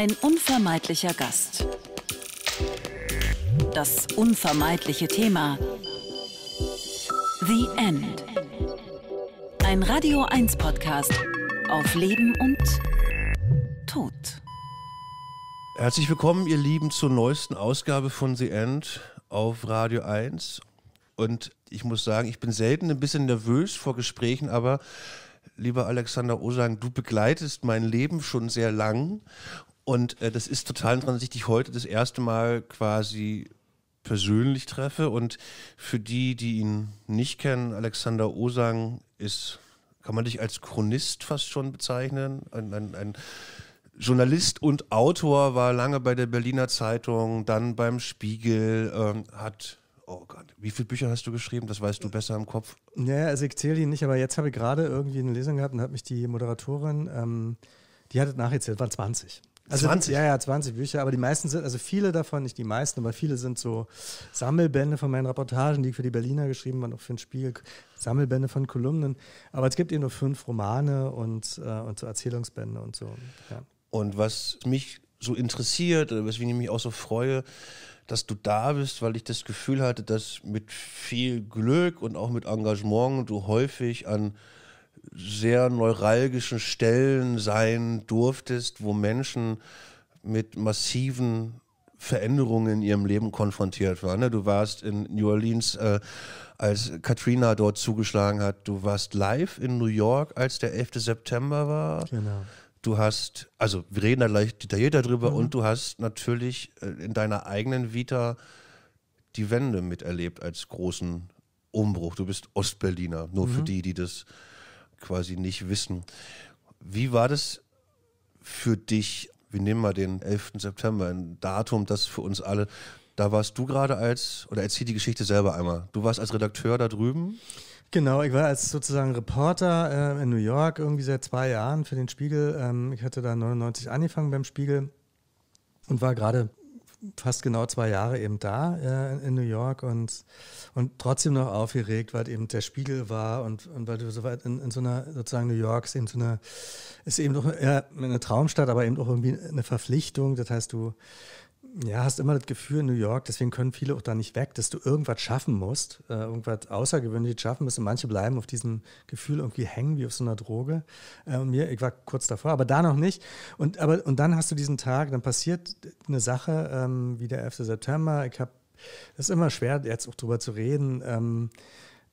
Ein unvermeidlicher Gast. Das unvermeidliche Thema. The End. Ein Radio 1 Podcast auf Leben und Tod. Herzlich willkommen, ihr Lieben, zur neuesten Ausgabe von The End auf Radio 1. Und ich muss sagen, ich bin selten ein bisschen nervös vor Gesprächen, aber lieber Alexander Osang, du begleitest mein Leben schon sehr lang und äh, das ist total interessant, dass ich dich heute das erste Mal quasi persönlich treffe. Und für die, die ihn nicht kennen, Alexander Osang ist, kann man dich als Chronist fast schon bezeichnen? Ein, ein, ein Journalist und Autor, war lange bei der Berliner Zeitung, dann beim Spiegel, ähm, hat Oh Gott, wie viele Bücher hast du geschrieben? Das weißt du besser im Kopf. Naja, also ich zähle die nicht, aber jetzt habe ich gerade irgendwie eine Lesung gehabt und hat mich die Moderatorin, ähm, die hat es nachgezählt, waren 20. Also, 20? Ja, ja, 20 Bücher, aber die meisten sind, also viele davon, nicht die meisten, aber viele sind so Sammelbände von meinen Reportagen, die für die Berliner geschrieben waren, auch für den Spiegel, Sammelbände von Kolumnen. Aber es gibt eben nur fünf Romane und, äh, und so Erzählungsbände und so. Ja. Und was mich so interessiert, äh, weswegen ich mich auch so freue, dass du da bist, weil ich das Gefühl hatte, dass mit viel Glück und auch mit Engagement du häufig an sehr neuralgischen Stellen sein durftest, wo Menschen mit massiven Veränderungen in ihrem Leben konfrontiert waren. Ne, du warst in New Orleans, äh, als Katrina dort zugeschlagen hat. Du warst live in New York, als der 11. September war. Genau. Du hast, also wir reden da gleich detaillierter drüber, mhm. und du hast natürlich äh, in deiner eigenen Vita die Wende miterlebt als großen Umbruch. Du bist Ostberliner, nur mhm. für die, die das quasi nicht wissen. Wie war das für dich? Wir nehmen mal den 11. September, ein Datum, das für uns alle, da warst du gerade als, oder erzähl die Geschichte selber einmal. Du warst als Redakteur da drüben? Genau, ich war als sozusagen Reporter äh, in New York irgendwie seit zwei Jahren für den Spiegel. Ähm, ich hatte da 99 angefangen beim Spiegel und war gerade fast genau zwei Jahre eben da äh, in New York und, und trotzdem noch aufgeregt, weil eben der Spiegel war und, und weil du so weit in, in so einer, sozusagen New York ist eben so eine, ist eben doch eher eine Traumstadt, aber eben auch irgendwie eine Verpflichtung. Das heißt, du, ja, hast immer das Gefühl in New York, deswegen können viele auch da nicht weg, dass du irgendwas schaffen musst, äh, irgendwas Außergewöhnliches schaffen musst. Und manche bleiben auf diesem Gefühl irgendwie hängen, wie auf so einer Droge. Äh, und mir, ich war kurz davor, aber da noch nicht. Und, aber, und dann hast du diesen Tag, dann passiert eine Sache ähm, wie der 11. September. Ich habe, es ist immer schwer, jetzt auch drüber zu reden. Ähm,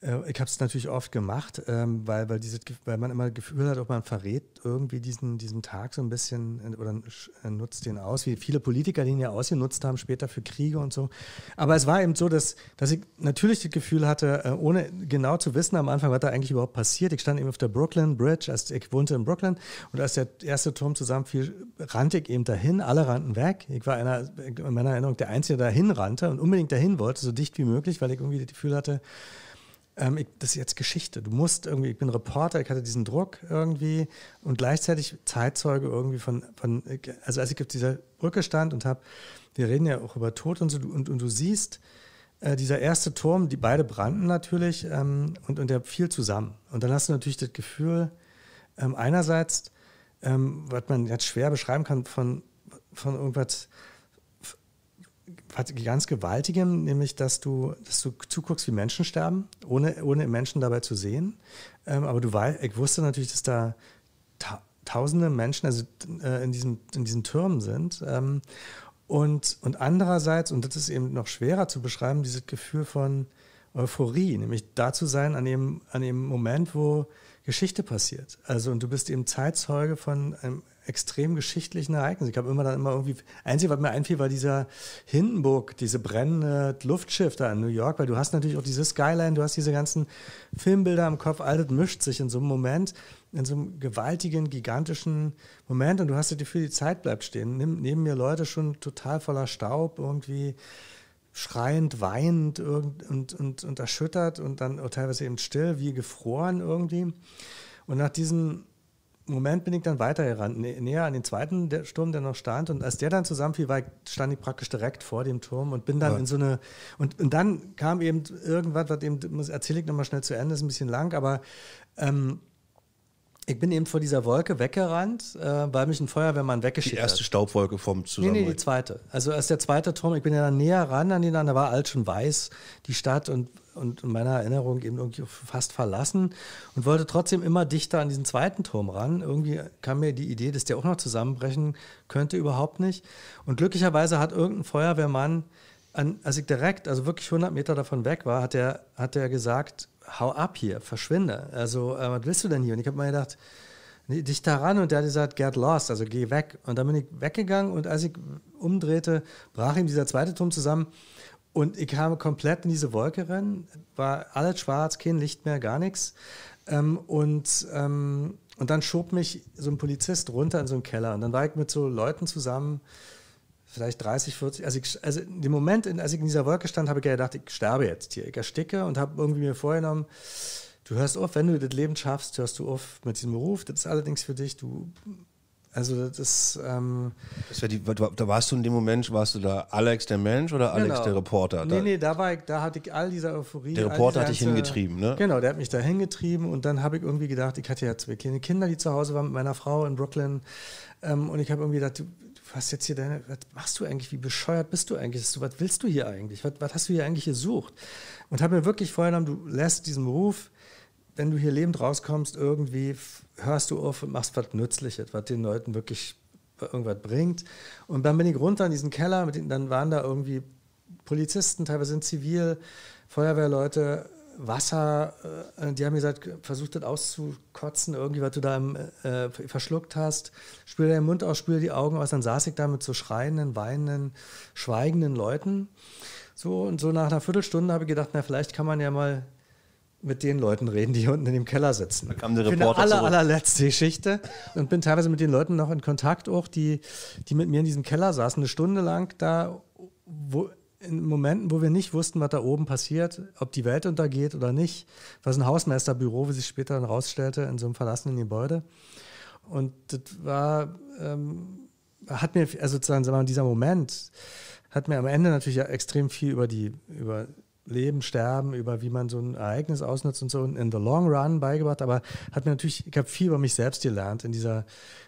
äh, ich habe es natürlich oft gemacht, ähm, weil, weil, dieses, weil man immer das Gefühl hat, ob man verrät irgendwie diesen, diesen Tag so ein bisschen oder äh, nutzt den aus, wie viele Politiker den ja ausgenutzt haben später für Kriege und so. Aber es war eben so, dass, dass ich natürlich das Gefühl hatte, äh, ohne genau zu wissen am Anfang, was da eigentlich überhaupt passiert. Ich stand eben auf der Brooklyn Bridge, als ich wohnte in Brooklyn und als der erste Turm zusammenfiel, rannte ich eben dahin, alle rannten weg. Ich war einer, in meiner Erinnerung der Einzige, der dahin rannte und unbedingt dahin wollte, so dicht wie möglich, weil ich irgendwie das Gefühl hatte, ähm, ich, das ist jetzt Geschichte. Du musst irgendwie, ich bin Reporter, ich hatte diesen Druck irgendwie und gleichzeitig Zeitzeuge irgendwie von, von also als ich auf dieser Brücke stand und habe, wir reden ja auch über Tod und so, und, und du siehst, äh, dieser erste Turm, die beide brannten natürlich ähm, und, und der fiel zusammen. Und dann hast du natürlich das Gefühl, ähm, einerseits, ähm, was man jetzt schwer beschreiben kann, von, von irgendwas ganz Gewaltigem, nämlich dass du, dass du zuguckst, wie Menschen sterben, ohne, ohne Menschen dabei zu sehen. Ähm, aber du weißt, ich wusste natürlich, dass da ta tausende Menschen also, äh, in, diesen, in diesen Türmen sind. Ähm, und, und andererseits, und das ist eben noch schwerer zu beschreiben, dieses Gefühl von Euphorie, nämlich da zu sein an dem, an dem Moment, wo Geschichte passiert. Also und du bist eben Zeitzeuge von einem extrem geschichtlichen Ereignis. Ich habe immer dann immer irgendwie, einzig, was mir einfiel, war dieser Hindenburg, diese brennende Luftschiff da in New York, weil du hast natürlich auch diese Skyline, du hast diese ganzen Filmbilder im Kopf, all das mischt sich in so einem Moment, in so einem gewaltigen, gigantischen Moment und du hast das Gefühl, die Zeit bleibt stehen. Neben, neben mir Leute schon total voller Staub irgendwie schreiend, weinend irgend, und, und, und erschüttert und dann teilweise eben still, wie gefroren irgendwie. Und nach diesem Moment bin ich dann weitergerannt, näher an den zweiten Sturm, der noch stand. Und als der dann zusammenfiel, war ich, stand ich praktisch direkt vor dem Turm und bin dann ja. in so eine. Und, und dann kam eben irgendwas, was eben, das erzähle ich nochmal schnell zu Ende, ist ein bisschen lang, aber ähm, ich bin eben vor dieser Wolke weggerannt, äh, weil mich ein Feuerwehrmann weggeschickt hat. Die erste hat. Staubwolke vom Zusammenbruch. Nee, nee, die zweite. Also als der zweite Turm, ich bin ja dann näher ran an den, da war alt schon weiß, die Stadt und, und in meiner Erinnerung eben irgendwie fast verlassen und wollte trotzdem immer dichter an diesen zweiten Turm ran. Irgendwie kam mir die Idee, dass der auch noch zusammenbrechen könnte, überhaupt nicht. Und glücklicherweise hat irgendein Feuerwehrmann, an, als ich direkt, also wirklich 100 Meter davon weg war, hat er hat gesagt, hau ab hier, verschwinde. Also, äh, was willst du denn hier? Und ich habe mir gedacht, dich da ran und der hat gesagt, get lost, also geh weg. Und dann bin ich weggegangen und als ich umdrehte, brach ihm dieser zweite Turm zusammen und ich kam komplett in diese Wolke rein, war alles schwarz, kein Licht mehr, gar nichts. Ähm, und, ähm, und dann schob mich so ein Polizist runter in so einen Keller und dann war ich mit so Leuten zusammen, vielleicht 30, 40, also, ich, also in dem Moment, als ich in dieser Wolke stand, habe ich gedacht, ich sterbe jetzt hier, ich ersticke und habe irgendwie mir vorgenommen, du hörst auf, wenn du das Leben schaffst, hörst du auf mit diesem Beruf, das ist allerdings für dich, du, also das ist... Ähm, das war die, da warst du in dem Moment, warst du da Alex der Mensch oder Alex genau. der Reporter? nee, nee, da war ich, da hatte ich all diese Euphorie. Der Reporter hat dich hingetrieben, ne? Genau, der hat mich da hingetrieben und dann habe ich irgendwie gedacht, ich hatte ja zwei kleine Kinder, die zu Hause waren mit meiner Frau in Brooklyn ähm, und ich habe irgendwie gedacht, hast jetzt hier deine, was machst du eigentlich, wie bescheuert bist du eigentlich, was willst du hier eigentlich, was, was hast du hier eigentlich gesucht? Und habe mir wirklich vorgenommen, du lässt diesen Beruf, wenn du hier lebend rauskommst, irgendwie hörst du auf und machst was Nützliches, was den Leuten wirklich irgendwas bringt. Und dann bin ich runter in diesen Keller, den, dann waren da irgendwie Polizisten, teilweise sind zivil, Feuerwehrleute, Wasser, äh, die haben gesagt, versucht das auszukotzen, irgendwie, was du da im, äh, verschluckt hast. Spül deinen Mund aus, spül die Augen aus. Dann saß ich da mit so schreienden, weinenden, schweigenden Leuten. So und so nach einer Viertelstunde habe ich gedacht, na, vielleicht kann man ja mal mit den Leuten reden, die hier unten in dem Keller sitzen. Da kam der Reporter aller, allerletzte Geschichte und bin teilweise mit den Leuten noch in Kontakt auch, die, die mit mir in diesem Keller saßen, eine Stunde lang da, wo in Momenten, wo wir nicht wussten, was da oben passiert, ob die Welt untergeht oder nicht, war es ein Hausmeisterbüro, wie sich später dann rausstellte, in so einem verlassenen Gebäude. Und das war, ähm, hat mir, also sozusagen, sagen wir mal, dieser Moment hat mir am Ende natürlich extrem viel über die, über Leben, Sterben, über wie man so ein Ereignis ausnutzt und so in the long run beigebracht, aber hat mir natürlich, ich habe viel über mich selbst gelernt in dieser,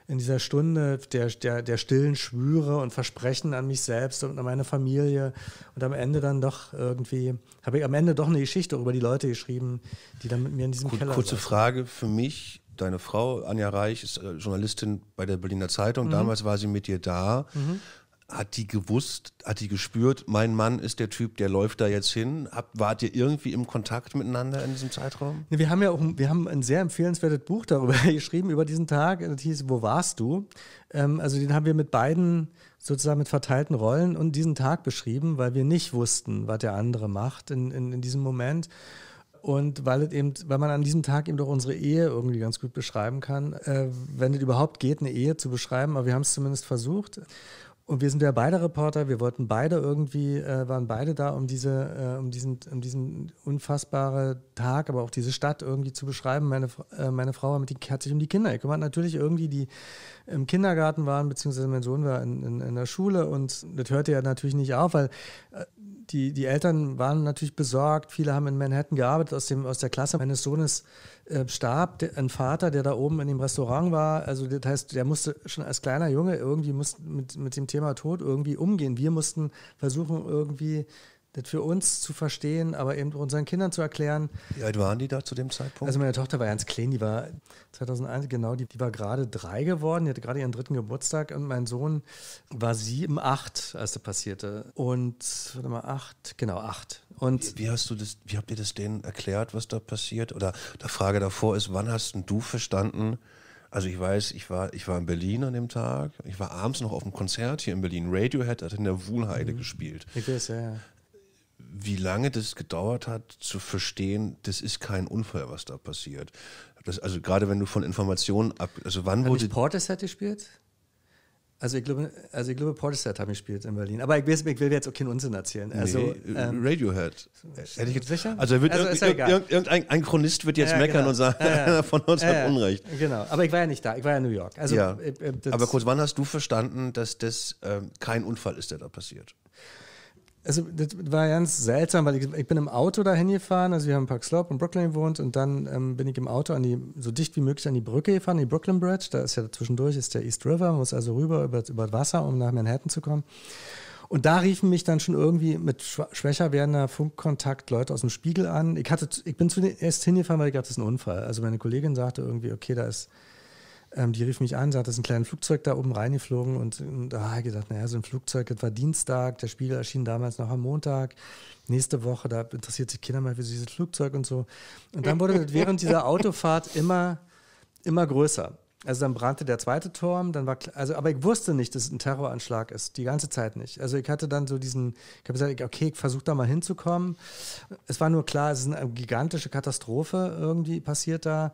in dieser Stunde der, der, der stillen Schwüre und Versprechen an mich selbst und an meine Familie und am Ende dann doch irgendwie, habe ich am Ende doch eine Geschichte über die Leute geschrieben, die dann mit mir in diesem Kur Keller Kurze saßen. Frage für mich, deine Frau Anja Reich ist äh, Journalistin bei der Berliner Zeitung, mhm. damals war sie mit dir da. Mhm hat die gewusst, hat die gespürt, mein Mann ist der Typ, der läuft da jetzt hin? Hab, wart ihr irgendwie im Kontakt miteinander in diesem Zeitraum? Wir haben ja auch wir haben ein sehr empfehlenswertes Buch darüber geschrieben, über diesen Tag. Das hieß Wo warst du? Ähm, also den haben wir mit beiden sozusagen mit verteilten Rollen und diesen Tag beschrieben, weil wir nicht wussten, was der andere macht in, in, in diesem Moment. Und weil, es eben, weil man an diesem Tag eben doch unsere Ehe irgendwie ganz gut beschreiben kann, äh, wenn es überhaupt geht, eine Ehe zu beschreiben, aber wir haben es zumindest versucht. Und wir sind ja beide Reporter, wir wollten beide irgendwie, äh, waren beide da, um, diese, äh, um, diesen, um diesen unfassbaren Tag, aber auch diese Stadt irgendwie zu beschreiben. Meine, äh, meine Frau die, hat sich um die Kinder gekümmert. Natürlich irgendwie, die im Kindergarten waren, beziehungsweise mein Sohn war in, in, in der Schule und das hörte ja natürlich nicht auf, weil äh, die, die Eltern waren natürlich besorgt. Viele haben in Manhattan gearbeitet. Aus, dem, aus der Klasse meines Sohnes äh, starb ein Vater, der da oben in dem Restaurant war. Also das heißt, der musste schon als kleiner Junge irgendwie mit, mit dem Thema Tod irgendwie umgehen. Wir mussten versuchen, irgendwie das für uns zu verstehen, aber eben unseren Kindern zu erklären. Wie alt waren die da zu dem Zeitpunkt? Also meine Tochter war ganz klein, die war 2001, genau, die, die war gerade drei geworden, die hatte gerade ihren dritten Geburtstag und mein Sohn war sieben, acht, als das passierte. Und, warte mal, acht, genau, acht. Und wie, wie, hast du das, wie habt ihr das denen erklärt, was da passiert? Oder die Frage davor ist, wann hast du verstanden? Also ich weiß, ich war, ich war in Berlin an dem Tag, ich war abends noch auf einem Konzert hier in Berlin. Radiohead hat in der Wuhlheide mhm. gespielt. Ich weiß, ja, ja. Wie lange das gedauert hat, zu verstehen, das ist kein Unfall, was da passiert. Das, also gerade wenn du von Informationen ab, also wann hat wurde... Portishead gespielt? Also ich glaube, also ich glaube Portishead haben gespielt in Berlin. Aber ich, weiß, ich will jetzt auch keinen Unsinn erzählen. Also, nee, ähm, Radiohead. Äh, hätte ich jetzt sicher? Also, wird also ist ja egal. irgendein ein Chronist wird jetzt ja, meckern genau. und sagen, einer ja. von uns hat Unrecht. Genau, aber ich war ja nicht da, ich war ja in New York. Also, ich, äh, ich, äh, aber kurz, wann hast du verstanden, dass das ähm, kein Unfall ist, der da passiert? Also, das war ganz seltsam, weil ich, ich, bin im Auto dahin gefahren. Also, wir haben Park Slope in Brooklyn gewohnt und dann ähm, bin ich im Auto an die, so dicht wie möglich an die Brücke gefahren, die Brooklyn Bridge. Da ist ja zwischendurch ist der East River, man muss also rüber über, über das Wasser, um nach Manhattan zu kommen. Und da riefen mich dann schon irgendwie mit schwächer werdender Funkkontakt Leute aus dem Spiegel an. Ich, hatte, ich bin zu hingefahren, weil ich dachte, das ist ein Unfall. Also meine Kollegin sagte irgendwie, okay, da ist ähm, die rief mich an, sagt, es ist ein kleines Flugzeug da oben reingeflogen und, und da habe ich gesagt, naja, so ein Flugzeug, das war Dienstag, der Spiegel erschien damals noch am Montag, nächste Woche, da interessiert sich Kinder mal für dieses Flugzeug und so. Und dann wurde das während dieser Autofahrt immer, immer größer. Also dann brannte der zweite Turm, dann war also aber ich wusste nicht, dass es ein Terroranschlag ist, die ganze Zeit nicht. Also ich hatte dann so diesen, ich habe gesagt, okay, ich versuche da mal hinzukommen. Es war nur klar, es ist eine gigantische Katastrophe irgendwie passiert da.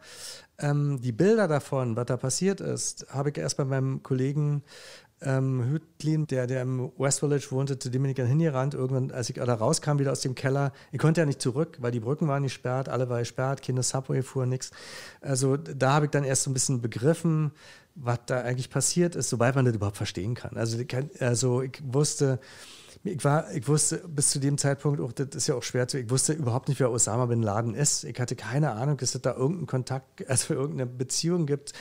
Ähm, die Bilder davon, was da passiert ist, habe ich erst bei meinem Kollegen ähm, Hütlin, der, der im West Village wohnte, zu dem bin ich dann hingerannt. Irgendwann, als ich da rauskam, wieder aus dem Keller. Ich konnte ja nicht zurück, weil die Brücken waren gesperrt, alle waren gesperrt, Kinder Subway fuhren, nichts. Also da habe ich dann erst so ein bisschen begriffen, was da eigentlich passiert ist, sobald man das überhaupt verstehen kann. Also, also ich wusste, ich war, ich wusste bis zu dem Zeitpunkt auch, oh, das ist ja auch schwer zu, ich wusste überhaupt nicht, wer Osama bin Laden ist. Ich hatte keine Ahnung, dass es da irgendeinen Kontakt, also irgendeine Beziehung gibt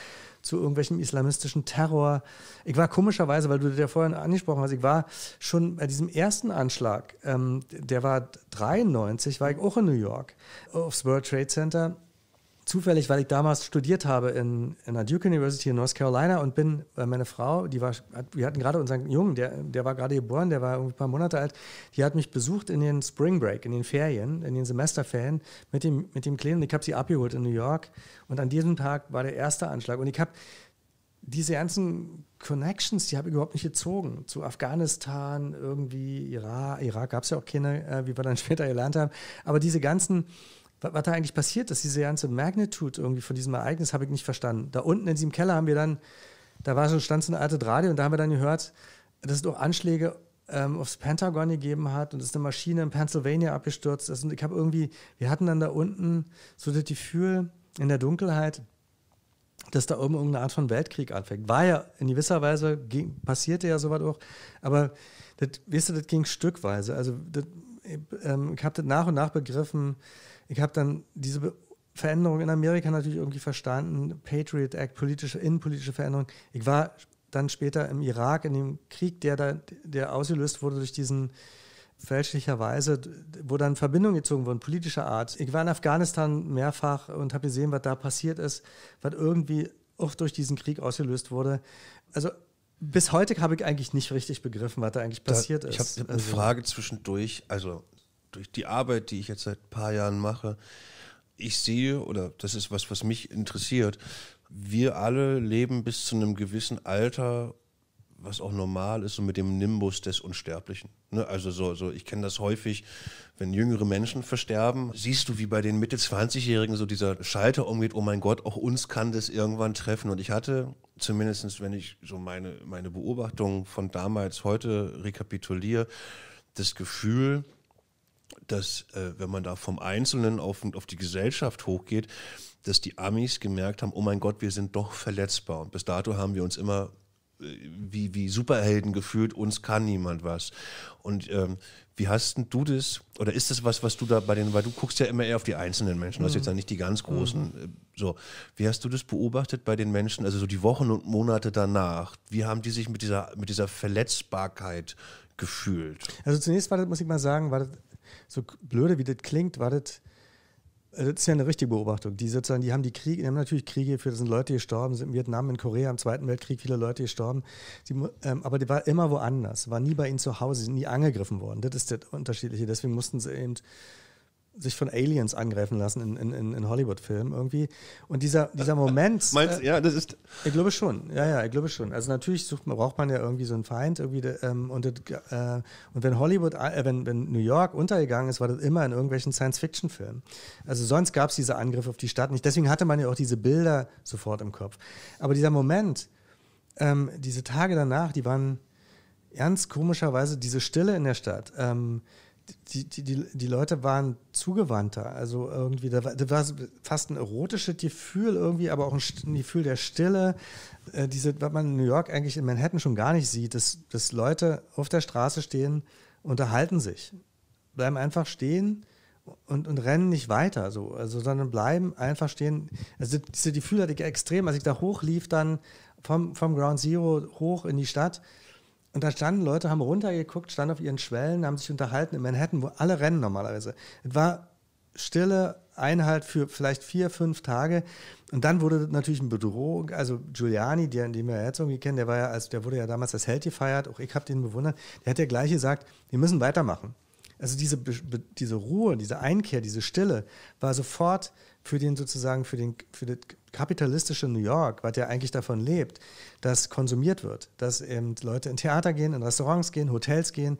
zu irgendwelchem islamistischen Terror. Ich war komischerweise, weil du das ja vorhin angesprochen hast, ich war schon bei diesem ersten Anschlag, ähm, der war 93, war ich auch in New York aufs World Trade Center zufällig, weil ich damals studiert habe in, in der Duke University in North Carolina und bin, äh, meine Frau, die war, wir hatten gerade unseren Jungen, der, der war gerade geboren, der war ein paar Monate alt, die hat mich besucht in den Spring Break, in den Ferien, in den Semesterferien mit dem, mit dem Kleinen. Ich habe sie abgeholt in New York und an diesem Tag war der erste Anschlag und ich habe diese ganzen Connections, die habe ich überhaupt nicht gezogen. Zu Afghanistan, irgendwie Irak. Irak gab es ja auch keine, äh, wie wir dann später gelernt haben. Aber diese ganzen was, was da eigentlich passiert ist, diese ganze Magnitude irgendwie von diesem Ereignis, habe ich nicht verstanden. Da unten in diesem Keller haben wir dann, da war so, stand so ein altes Radio und da haben wir dann gehört, dass es auch Anschläge ähm, aufs Pentagon gegeben hat und es eine Maschine in Pennsylvania abgestürzt ist. Und ich habe irgendwie, wir hatten dann da unten so das Gefühl in der Dunkelheit, dass da oben irgendeine Art von Weltkrieg anfängt. War ja in gewisser Weise, ging, passierte ja sowas auch, aber das, weißt du, das ging stückweise. Also das, ich, ähm, ich habe das nach und nach begriffen, ich habe dann diese Be Veränderung in Amerika natürlich irgendwie verstanden, Patriot Act, politische, innenpolitische Veränderung. Ich war dann später im Irak, in dem Krieg, der da, der ausgelöst wurde durch diesen fälschlicherweise, wo dann Verbindungen gezogen wurden, politischer Art. Ich war in Afghanistan mehrfach und habe gesehen, was da passiert ist, was irgendwie auch durch diesen Krieg ausgelöst wurde. Also bis heute habe ich eigentlich nicht richtig begriffen, was da eigentlich passiert da, ist. Ich habe eine also, Frage zwischendurch. Also durch die Arbeit, die ich jetzt seit ein paar Jahren mache, ich sehe, oder das ist was, was mich interessiert, wir alle leben bis zu einem gewissen Alter, was auch normal ist, so mit dem Nimbus des Unsterblichen. Ne? Also so, so ich kenne das häufig, wenn jüngere Menschen versterben, siehst du, wie bei den Mitte-20-Jährigen so dieser Schalter umgeht, oh mein Gott, auch uns kann das irgendwann treffen. Und ich hatte, zumindest wenn ich so meine, meine Beobachtungen von damals heute rekapituliere, das Gefühl, dass äh, wenn man da vom Einzelnen auf, auf die Gesellschaft hochgeht, dass die Amis gemerkt haben, oh mein Gott, wir sind doch verletzbar. Und bis dato haben wir uns immer äh, wie, wie Superhelden gefühlt, uns kann niemand was. Und ähm, wie hast du das, oder ist das was, was du da bei den, weil du guckst ja immer eher auf die einzelnen Menschen, du hast jetzt mhm. ja nicht die ganz mhm. großen. Mhm. So, wie hast du das beobachtet bei den Menschen, also so die Wochen und Monate danach? Wie haben die sich mit dieser, mit dieser Verletzbarkeit gefühlt? Also zunächst war das, muss ich mal sagen, war das so blöde wie das klingt, war das, äh, das ist ja eine richtige Beobachtung. Die sozusagen, die haben die Kriege, die haben natürlich Kriege für, das sind Leute gestorben, sind in Vietnam, in Korea, im Zweiten Weltkrieg viele Leute gestorben. Sie, ähm, aber die war immer woanders, war nie bei ihnen zu Hause, sie sind nie angegriffen worden. Das ist das Unterschiedliche. Deswegen mussten sie eben sich von Aliens angreifen lassen in, in, in Hollywood-Filmen irgendwie. Und dieser, dieser Moment. Meinst äh, ja, das ist. Ich glaube schon. Ja, ja, ich glaube schon. Also natürlich sucht, braucht man ja irgendwie so einen Feind irgendwie. Ähm, und, äh, und wenn Hollywood, äh, wenn, wenn New York untergegangen ist, war das immer in irgendwelchen Science-Fiction-Filmen. Also sonst gab es diese Angriffe auf die Stadt nicht. Deswegen hatte man ja auch diese Bilder sofort im Kopf. Aber dieser Moment, ähm, diese Tage danach, die waren ganz komischerweise diese Stille in der Stadt. Ähm, die, die, die, Leute waren zugewandter. Also irgendwie, da war, da war fast ein erotisches Gefühl irgendwie, aber auch ein, Gefühl der Stille. Äh, diese, was man in New York eigentlich in Manhattan schon gar nicht sieht, dass, dass Leute auf der Straße stehen, unterhalten sich, bleiben einfach stehen und, und rennen nicht weiter, so, also, sondern bleiben einfach stehen. Also diese Gefühle hatte ich extrem, als ich da hochlief dann vom, vom Ground Zero hoch in die Stadt und da standen Leute, haben runtergeguckt, standen auf ihren Schwellen, haben sich unterhalten in Manhattan, wo alle rennen normalerweise. Es war stille Einhalt für vielleicht vier, fünf Tage. Und dann wurde natürlich eine Bedrohung. Also Giuliani, der, den wir jetzt irgendwie kennen, der war ja, als, der wurde ja damals als Held gefeiert, auch ich habe den bewundert, der hat ja gleich gesagt, wir müssen weitermachen. Also diese, diese Ruhe, diese Einkehr, diese Stille war sofort für den sozusagen, für den, für den kapitalistische New York, was ja eigentlich davon lebt, dass konsumiert wird, dass eben Leute in Theater gehen, in Restaurants gehen, Hotels gehen,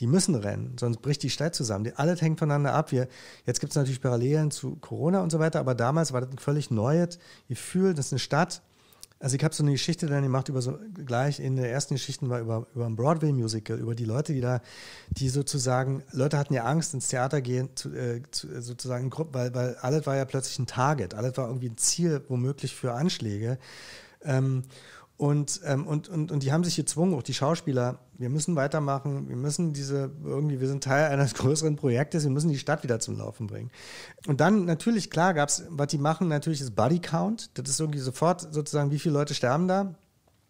die müssen rennen, sonst bricht die Stadt zusammen. Die, alles hängt voneinander ab. Wir, jetzt gibt es natürlich Parallelen zu Corona und so weiter, aber damals war das ein völlig neues Gefühl, dass eine Stadt, also ich habe so eine Geschichte dann gemacht über so gleich in der ersten Geschichten war über über ein Broadway Musical über die Leute, die da, die sozusagen Leute hatten ja Angst ins Theater gehen, zu, äh, zu, äh, sozusagen Gruppen, weil weil alles war ja plötzlich ein Target, alles war irgendwie ein Ziel womöglich für Anschläge. Ähm, und, ähm, und, und, und die haben sich gezwungen, auch die Schauspieler, wir müssen weitermachen, wir müssen diese, irgendwie, wir sind Teil eines größeren Projektes, wir müssen die Stadt wieder zum Laufen bringen. Und dann natürlich, klar, gab es, was die machen, natürlich ist Body Count. Das ist irgendwie sofort sozusagen, wie viele Leute sterben da,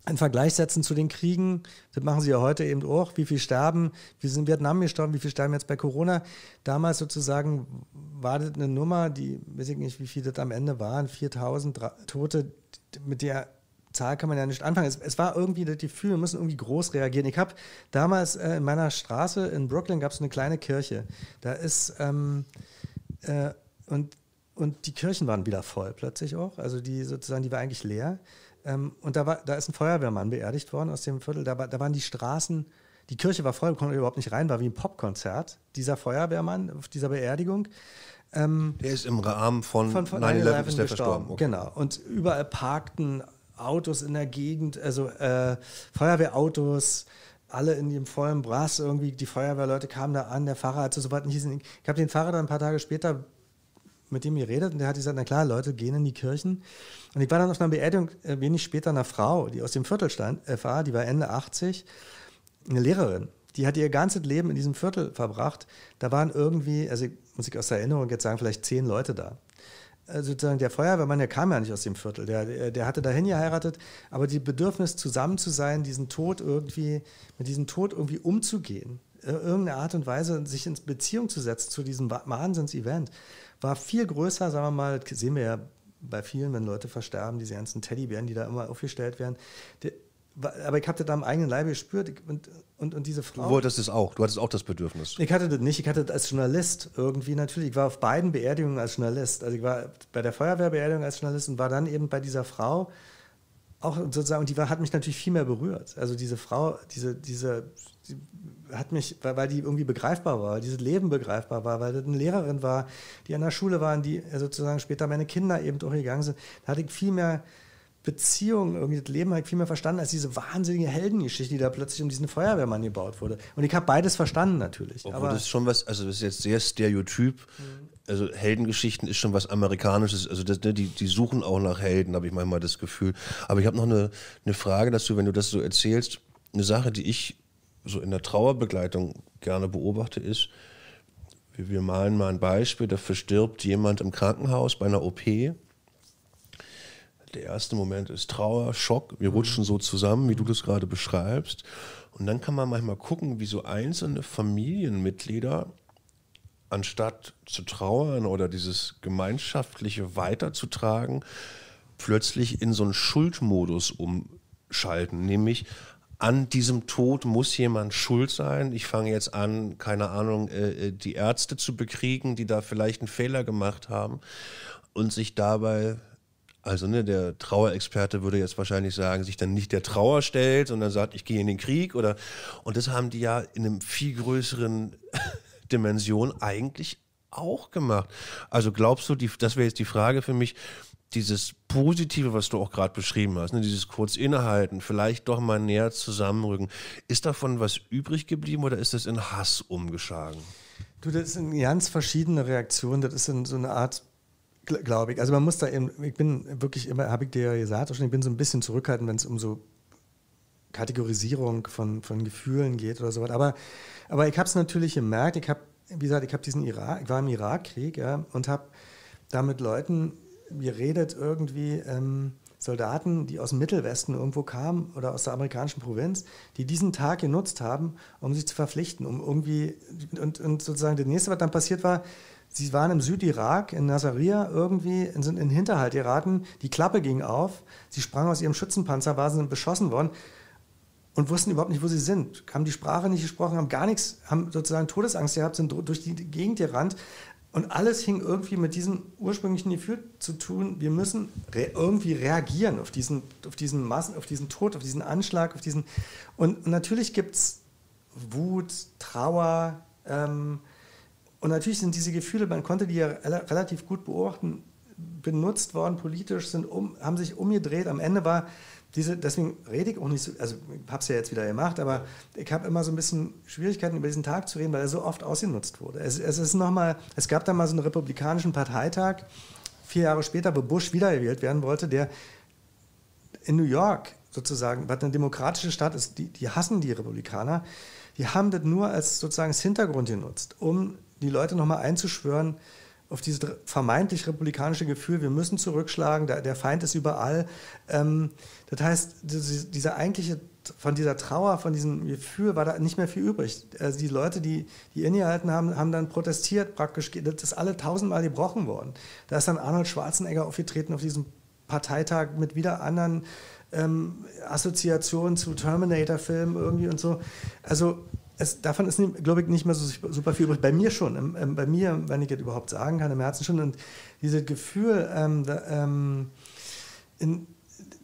Ein Vergleich setzen zu den Kriegen. Das machen sie ja heute eben auch. Wie viel sterben? Wie sind in Vietnam gestorben? Wie viel sterben jetzt bei Corona? Damals sozusagen war das eine Nummer, die, weiß ich nicht, wie viel das am Ende waren, 4000 Tote, mit der Zahl kann man ja nicht anfangen. Es, es, war irgendwie das Gefühl, wir müssen irgendwie groß reagieren. Ich habe damals äh, in meiner Straße in Brooklyn gab es eine kleine Kirche. Da ist ähm, äh, und, und die Kirchen waren wieder voll plötzlich auch. Also die sozusagen, die war eigentlich leer. Ähm, und da war, da ist ein Feuerwehrmann beerdigt worden aus dem Viertel. Da, da waren die Straßen, die Kirche war voll, konnte überhaupt nicht rein, war wie ein Popkonzert. Dieser Feuerwehrmann auf dieser Beerdigung. Ähm, der ist im Rahmen von, von, von 9-11 ist gestorben. Okay. Genau. Und überall parkten Autos in der Gegend, also äh, Feuerwehrautos, alle in dem vollen Brass irgendwie. Die Feuerwehrleute kamen da an, der Fahrer hatte so was nicht. Ich habe den Fahrer dann ein paar Tage später mit dem geredet und der hat gesagt, na klar, Leute gehen in die Kirchen. Und ich war dann auf einer Beerdigung äh, wenig später einer Frau, die aus dem Viertel stand, äh, war, die war Ende 80, eine Lehrerin. Die hat ihr ganzes Leben in diesem Viertel verbracht. Da waren irgendwie, also muss ich aus der Erinnerung jetzt sagen, vielleicht zehn Leute da. Äh, sozusagen der Feuerwehrmann, der kam ja nicht aus dem Viertel, der, äh, der hatte dahin geheiratet, aber die Bedürfnis, zusammen zu sein, diesen Tod irgendwie, mit diesem Tod irgendwie umzugehen, äh, irgendeine Art und Weise sich in Beziehung zu setzen zu diesem Wahnsinns-Event, war viel größer, sagen wir mal, das sehen wir ja bei vielen, wenn Leute versterben, diese ganzen Teddybären, die da immer aufgestellt werden, aber ich habe das am eigenen Leibe gespürt und, und, und diese Frau. Du wolltest es auch, du hattest auch das Bedürfnis. Ich hatte das nicht, ich hatte das als Journalist irgendwie natürlich. Ich war auf beiden Beerdigungen als Journalist. Also ich war bei der Feuerwehrbeerdigung als Journalist und war dann eben bei dieser Frau auch sozusagen, und die war, hat mich natürlich viel mehr berührt. Also diese Frau, diese, diese, die hat mich, weil, die irgendwie begreifbar war, weil dieses Leben begreifbar war, weil das eine Lehrerin war, die an der Schule war und die sozusagen später meine Kinder eben auch gegangen sind, da hatte ich viel mehr Beziehung, irgendwie das Leben halt viel mehr verstanden als diese wahnsinnige Heldengeschichte, die da plötzlich um diesen Feuerwehrmann gebaut wurde. Und ich habe beides verstanden natürlich. Obwohl aber das ist schon was, also das ist jetzt sehr stereotyp. Mhm. Also Heldengeschichten ist schon was Amerikanisches. Also das, ne, die, die suchen auch nach Helden, habe ich manchmal das Gefühl. Aber ich habe noch eine, eine Frage dazu, wenn du das so erzählst. Eine Sache, die ich so in der Trauerbegleitung gerne beobachte, ist, wir malen mal ein Beispiel, da verstirbt jemand im Krankenhaus bei einer OP der erste Moment ist Trauer, Schock, wir rutschen so zusammen, wie du das gerade beschreibst. Und dann kann man manchmal gucken, wie so einzelne Familienmitglieder, anstatt zu trauern oder dieses Gemeinschaftliche weiterzutragen, plötzlich in so einen Schuldmodus umschalten, nämlich an diesem Tod muss jemand schuld sein. Ich fange jetzt an, keine Ahnung, äh, äh, die Ärzte zu bekriegen, die da vielleicht einen Fehler gemacht haben und sich dabei also ne, der Trauerexperte würde jetzt wahrscheinlich sagen, sich dann nicht der Trauer stellt, sondern sagt, ich gehe in den Krieg oder und das haben die ja in einem viel größeren Dimension eigentlich auch gemacht. Also glaubst du, die, das wäre jetzt die Frage für mich, dieses Positive, was du auch gerade beschrieben hast, ne, dieses kurz innehalten, vielleicht doch mal näher zusammenrücken, ist davon was übrig geblieben oder ist das in Hass umgeschlagen? Du, das sind ganz verschiedene Reaktionen. Das ist so eine Art glaube ich. Also man muss da eben, ich bin wirklich immer, habe ich dir ja gesagt, ich bin so ein bisschen zurückhaltend, wenn es um so Kategorisierung von, von Gefühlen geht oder sowas. Aber, aber ich habe es natürlich gemerkt, ich habe, wie gesagt, ich habe diesen Irak, ich war im Irakkrieg ja, und habe da mit Leuten geredet, irgendwie ähm, Soldaten, die aus dem Mittelwesten irgendwo kamen oder aus der amerikanischen Provinz, die diesen Tag genutzt haben, um sich zu verpflichten, um irgendwie, und, und sozusagen das nächste, was dann passiert war, sie waren im Südirak, in Nasiriyah irgendwie, sind in Hinterhalt geraten, die Klappe ging auf, sie sprangen aus ihrem Schützenpanzer, waren, sind beschossen worden und wussten überhaupt nicht, wo sie sind, haben die Sprache nicht gesprochen, haben gar nichts, haben sozusagen Todesangst gehabt, sind durch die Gegend gerannt und alles hing irgendwie mit diesem ursprünglichen Gefühl zu tun, wir müssen re irgendwie reagieren auf diesen, auf diesen Massen, auf diesen Tod, auf diesen Anschlag, auf diesen. Und, natürlich gibt es Wut, Trauer, ähm, und natürlich sind diese Gefühle, man konnte die ja relativ gut beobachten, benutzt worden politisch, sind um, haben sich umgedreht. Am Ende war diese, deswegen rede ich auch nicht so, also ich habe es ja jetzt wieder gemacht, aber ich habe immer so ein bisschen Schwierigkeiten, über diesen Tag zu reden, weil er so oft ausgenutzt wurde. Es, es ist noch mal, es gab da mal so einen republikanischen Parteitag, vier Jahre später, wo Bush wiedergewählt werden wollte, der in New York sozusagen, was eine demokratische Stadt ist, die, die hassen die Republikaner, die haben das nur als sozusagen als Hintergrund genutzt, um die Leute nochmal einzuschwören auf dieses vermeintlich republikanische Gefühl, wir müssen zurückschlagen, der Feind ist überall. Ähm, das heißt, diese eigentliche von dieser Trauer, von diesem Gefühl war da nicht mehr viel übrig. Also die Leute, die, die innegehalten haben, haben dann protestiert praktisch. Das ist alle tausendmal gebrochen worden. Da ist dann Arnold Schwarzenegger aufgetreten auf diesem Parteitag mit wieder anderen ähm, Assoziationen zu Terminator-Filmen irgendwie und so. Also es, davon ist, glaube ich, nicht mehr so super viel übrig. Bei mir schon. Im, bei mir, wenn ich das überhaupt sagen kann, im Herzen schon. Und dieses Gefühl, ähm, da, ähm, in,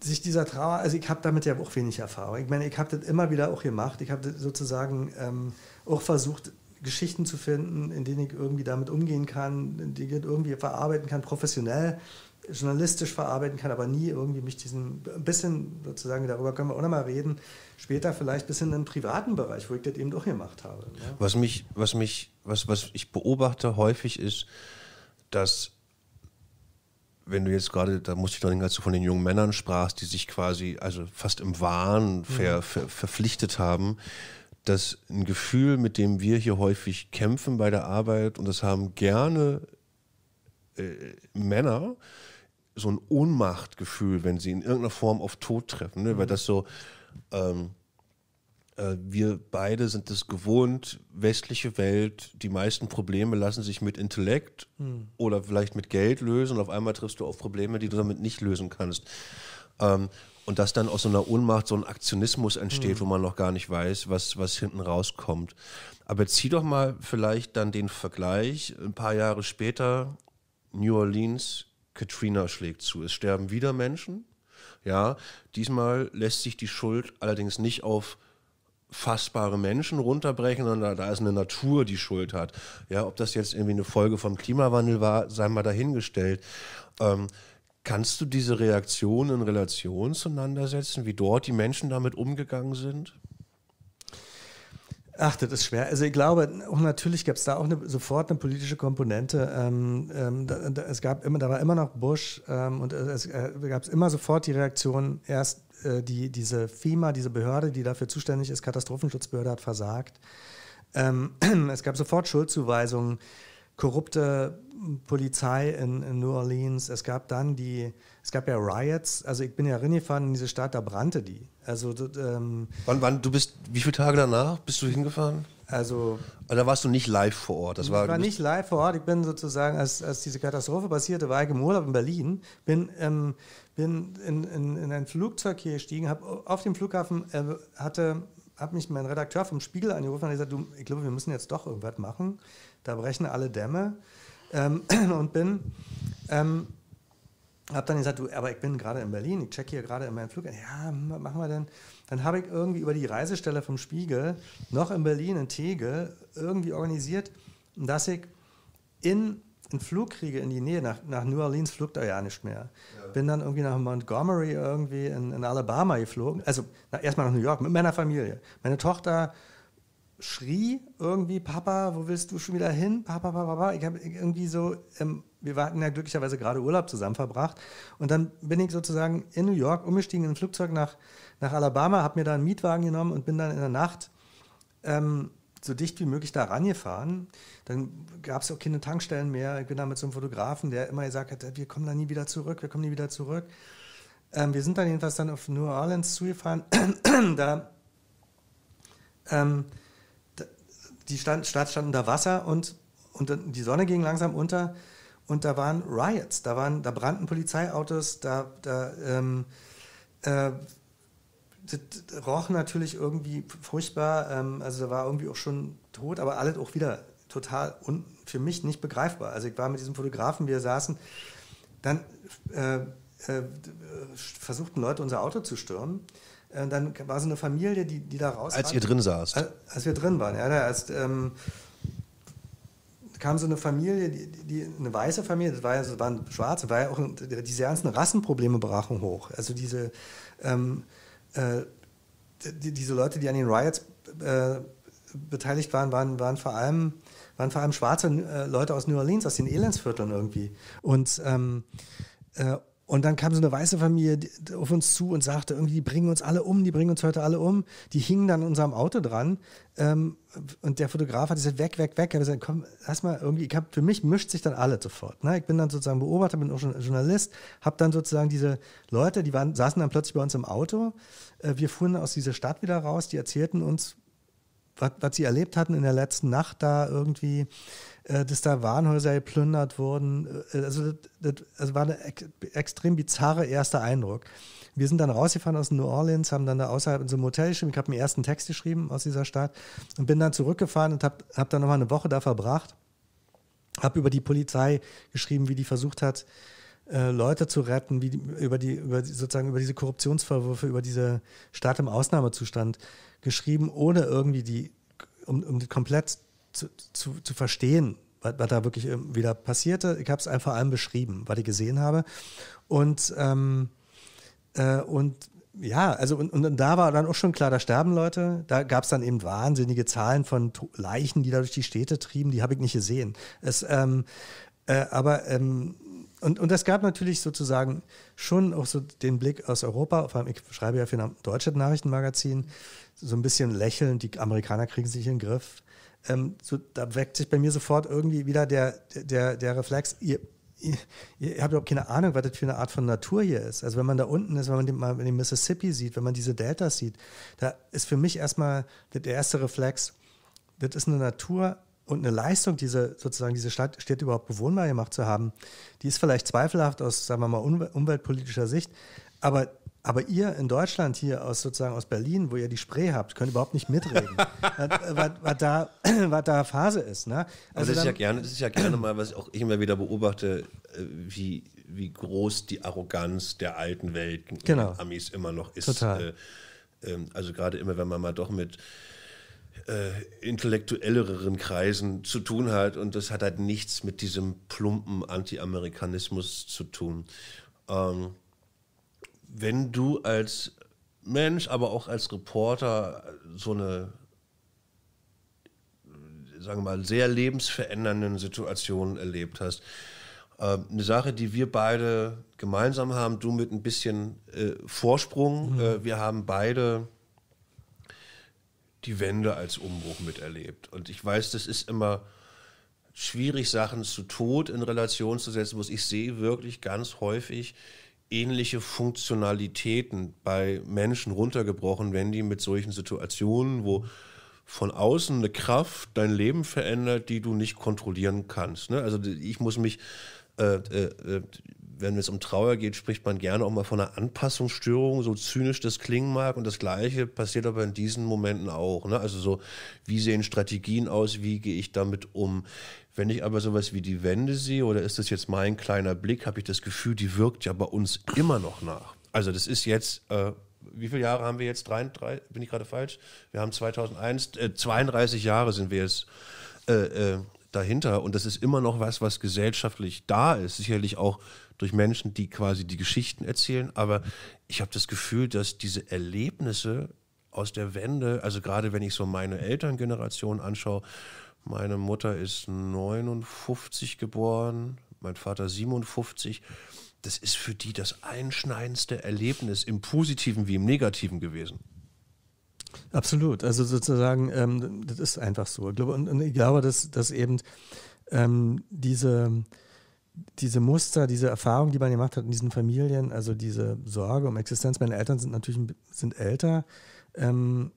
sich dieser Trauer, also ich habe damit ja auch wenig Erfahrung. Ich meine, ich habe das immer wieder auch gemacht. Ich habe sozusagen ähm, auch versucht, Geschichten zu finden, in denen ich irgendwie damit umgehen kann, in denen ich irgendwie verarbeiten kann, professionell journalistisch verarbeiten kann, aber nie irgendwie mich diesen ein bisschen sozusagen, darüber können wir auch nochmal reden, später vielleicht bis in den privaten Bereich, wo ich das eben doch gemacht habe. Ne? Was mich, was mich, was, was ich beobachte häufig ist, dass wenn du jetzt gerade, da musste ich noch denken, als du von den jungen Männern sprachst, die sich quasi, also fast im Wahn mhm. ver, ver, verpflichtet haben, dass ein Gefühl, mit dem wir hier häufig kämpfen bei der Arbeit, und das haben gerne äh, Männer, so ein Ohnmachtgefühl, wenn sie in irgendeiner Form auf Tod treffen, ne? weil mhm. das so, ähm, äh, wir beide sind es gewohnt, westliche Welt, die meisten Probleme lassen sich mit Intellekt mhm. oder vielleicht mit Geld lösen und auf einmal triffst du auf Probleme, die du damit nicht lösen kannst. Ähm, und dass dann aus so einer Ohnmacht so ein Aktionismus entsteht, mhm. wo man noch gar nicht weiß, was, was hinten rauskommt. Aber zieh doch mal vielleicht dann den Vergleich, ein paar Jahre später, New Orleans, Katrina schlägt zu. Es sterben wieder Menschen. Ja, diesmal lässt sich die Schuld allerdings nicht auf fassbare Menschen runterbrechen, sondern da ist eine Natur, die Schuld hat. Ja, ob das jetzt irgendwie eine Folge vom Klimawandel war, sei mal dahingestellt. Ähm, kannst du diese Reaktionen in Relation zueinander setzen, wie dort die Menschen damit umgegangen sind? Ach, das ist schwer. Also ich glaube, auch natürlich gab es da auch eine, sofort eine politische Komponente. Ähm, ähm, da, da, es gab immer, da war immer noch Bush ähm, und äh, es äh, gab immer sofort die Reaktion, erst äh, die, diese FEMA, diese Behörde, die dafür zuständig ist, Katastrophenschutzbehörde hat versagt. Ähm, es gab sofort Schuldzuweisungen, korrupte Polizei in, in, New Orleans. Es gab dann die, es gab ja Riots. Also ich bin ja reingefahren in diese Stadt, da brannte die. Also, ähm, wann, wann, du bist, wie viele Tage danach bist du hingefahren? Also, da warst du nicht live vor Ort. Das war, ich war nicht live vor Ort. Ich bin sozusagen, als, als diese Katastrophe passierte, war ich im Urlaub in Berlin, bin, ähm, bin in, in, in, ein Flugzeug hier gestiegen, habe auf dem Flughafen äh, hatte, habe mich mein Redakteur vom Spiegel angerufen und gesagt, du, ich glaube, wir müssen jetzt doch irgendwas machen. Da brechen alle Dämme ähm, und bin ähm, habe dann gesagt, du, aber ich bin gerade in Berlin, ich check hier gerade in meinen Flug. Ja, was machen wir denn? Dann habe ich irgendwie über die Reisestelle vom Spiegel noch in Berlin in Tegel irgendwie organisiert, dass ich in einen Flug kriege in die Nähe. Nach, nach New Orleans flugt er ja nicht mehr. Ja. Bin dann irgendwie nach Montgomery irgendwie in, in Alabama geflogen. Also na, erstmal nach New York mit meiner Familie. Meine Tochter schrie irgendwie, Papa, wo willst du schon wieder hin? Papa, Papa, Papa. Ich habe irgendwie so, ähm, wir hatten ja glücklicherweise gerade Urlaub zusammen verbracht. Und dann bin ich sozusagen in New York umgestiegen in ein Flugzeug nach, nach Alabama, habe mir da einen Mietwagen genommen und bin dann in der Nacht ähm, so dicht wie möglich da rangefahren. Dann gab es auch keine Tankstellen mehr. Ich bin da mit so einem Fotografen, der immer gesagt hat, wir kommen da nie wieder zurück, wir kommen nie wieder zurück. Ähm, wir sind dann jedenfalls dann auf New Orleans zugefahren. da ähm, die Stadt stand, stand unter Wasser und, und die Sonne ging langsam unter und da waren Riots, da, waren, da brannten Polizeiautos, da, da ähm, äh, das roch natürlich irgendwie furchtbar, ähm, also da war irgendwie auch schon tot, aber alles auch wieder total un, für mich nicht begreifbar. Also ich war mit diesem Fotografen, wir saßen, dann äh, äh, versuchten Leute unser Auto zu stürmen und äh, dann war so eine Familie, die, die da raus. Als ihr drin saß. Als, als wir drin waren, ja. Da erst, ähm, kam so eine Familie, die, die, eine weiße Familie, das war ja, waren Schwarze, war ja auch diese ganzen Rassenprobleme brachen hoch. Also diese, ähm, äh, die, diese Leute, die an den Riots äh, beteiligt waren, waren, waren vor allem waren vor allem schwarze äh, Leute aus New Orleans, aus den Elendsvierteln irgendwie. Und ähm, äh, und dann kam so eine weiße Familie auf uns zu und sagte irgendwie, die bringen uns alle um, die bringen uns heute alle um. Die hingen dann in unserem Auto dran. Ähm, und der Fotograf hat gesagt, weg, weg, weg. Er hat gesagt, komm, lass mal irgendwie, ich hab, für mich mischt sich dann alle sofort. Ne? Ich bin dann sozusagen Beobachter, bin auch schon Journalist, habe dann sozusagen diese Leute, die waren, saßen dann plötzlich bei uns im Auto. Äh, wir fuhren aus dieser Stadt wieder raus, die erzählten uns, was sie erlebt hatten in der letzten Nacht da irgendwie äh, dass da Warenhäuser geplündert wurden. Äh, also das, das war ein extrem bizarrer erster Eindruck. Wir sind dann rausgefahren aus New Orleans, haben dann da außerhalb in so einem Hotel geschrieben. Ich habe mir ersten Text geschrieben aus dieser Stadt und bin dann zurückgefahren und habe hab dann nochmal eine Woche da verbracht. Habe über die Polizei geschrieben, wie die versucht hat, äh, Leute zu retten, wie die, über die, über die, sozusagen über diese Korruptionsvorwürfe, über diese Stadt im Ausnahmezustand geschrieben, ohne irgendwie die, um, um komplett zu, zu, verstehen, was, was, da wirklich wieder passierte. Ich habe es einfach allem beschrieben, was ich gesehen habe. Und, ähm, äh, und ja, also und, und da war dann auch schon klar, da sterben Leute. Da gab es dann eben wahnsinnige Zahlen von Leichen, die da durch die Städte trieben. Die habe ich nicht gesehen. Es, ähm, äh, aber ähm, und, und das gab natürlich sozusagen schon auch so den Blick aus Europa, vor allem ich schreibe ja für ein deutsches Nachrichtenmagazin, so ein bisschen lächelnd, die Amerikaner kriegen sich in den Griff ähm, so, da weckt sich bei mir sofort irgendwie wieder der, der, der Reflex, ihr, ihr, ihr, habt überhaupt keine Ahnung, was das für eine Art von Natur hier ist. Also wenn man da unten ist, wenn man den, mal den Mississippi sieht, wenn man diese Deltas sieht, da ist für mich erstmal der erste Reflex, das ist eine Natur, und eine Leistung, diese sozusagen diese Stadt, Stadt überhaupt bewohnbar gemacht zu haben, die ist vielleicht zweifelhaft aus, sagen wir mal, umweltpolitischer Sicht, aber aber ihr in Deutschland hier aus sozusagen aus Berlin, wo ihr die Spree habt, könnt überhaupt nicht mitreden, was, da, da Phase ist. Ne? Also, also das, dann, ist ja gerne, das ist ja gerne mal, was ich auch immer wieder beobachte, äh, wie, wie groß die Arroganz der alten Welten genau. Amis immer noch ist. Total. Äh, ähm, also gerade immer, wenn man mal doch mit äh, intellektuelleren Kreisen zu tun hat und das hat halt nichts mit diesem plumpen Anti-Amerikanismus zu tun. Ähm, wenn du als Mensch, aber auch als Reporter so eine, sagen wir mal, sehr lebensverändernde Situation erlebt hast, ähm, eine Sache, die wir beide gemeinsam haben, du mit ein bisschen äh, Vorsprung. Mhm. Äh, wir haben beide die Wende als Umbruch miterlebt. Und ich weiß, das ist immer schwierig, Sachen zu Tod in Relation zu setzen, muss ich sehe wirklich ganz häufig ähnliche Funktionalitäten bei Menschen runtergebrochen, wenn die mit solchen Situationen, wo von außen eine Kraft dein Leben verändert, die du nicht kontrollieren kannst. Ne? Also ich muss mich äh, äh, äh wenn es um Trauer geht, spricht man gerne auch mal von einer Anpassungsstörung, so zynisch das klingen mag. Und das Gleiche passiert aber in diesen Momenten auch. Ne? Also so, wie sehen Strategien aus, wie gehe ich damit um? Wenn ich aber sowas wie die Wende sehe, oder ist das jetzt mein kleiner Blick, habe ich das Gefühl, die wirkt ja bei uns immer noch nach. Also das ist jetzt... Äh, wie viele Jahre haben wir jetzt? 33, bin ich gerade falsch? Wir haben 2001, äh, 32 Jahre sind wir jetzt äh, äh, dahinter und das ist immer noch was, was gesellschaftlich da ist. Sicherlich auch durch Menschen, die quasi die Geschichten erzählen, aber ich habe das Gefühl, dass diese Erlebnisse aus der Wende, also gerade wenn ich so meine Elterngeneration anschaue, meine Mutter ist 59 geboren, mein Vater 57. Das ist für die das einschneidendste Erlebnis im positiven wie im negativen gewesen. Absolut. Also sozusagen, ähm, das ist einfach so. und, ich glaube, dass, dass eben ähm, diese, diese Muster, diese Erfahrung, die man gemacht hat in diesen Familien, also diese Sorge um Existenz. Meine Eltern sind natürlich sind älter. Ähm,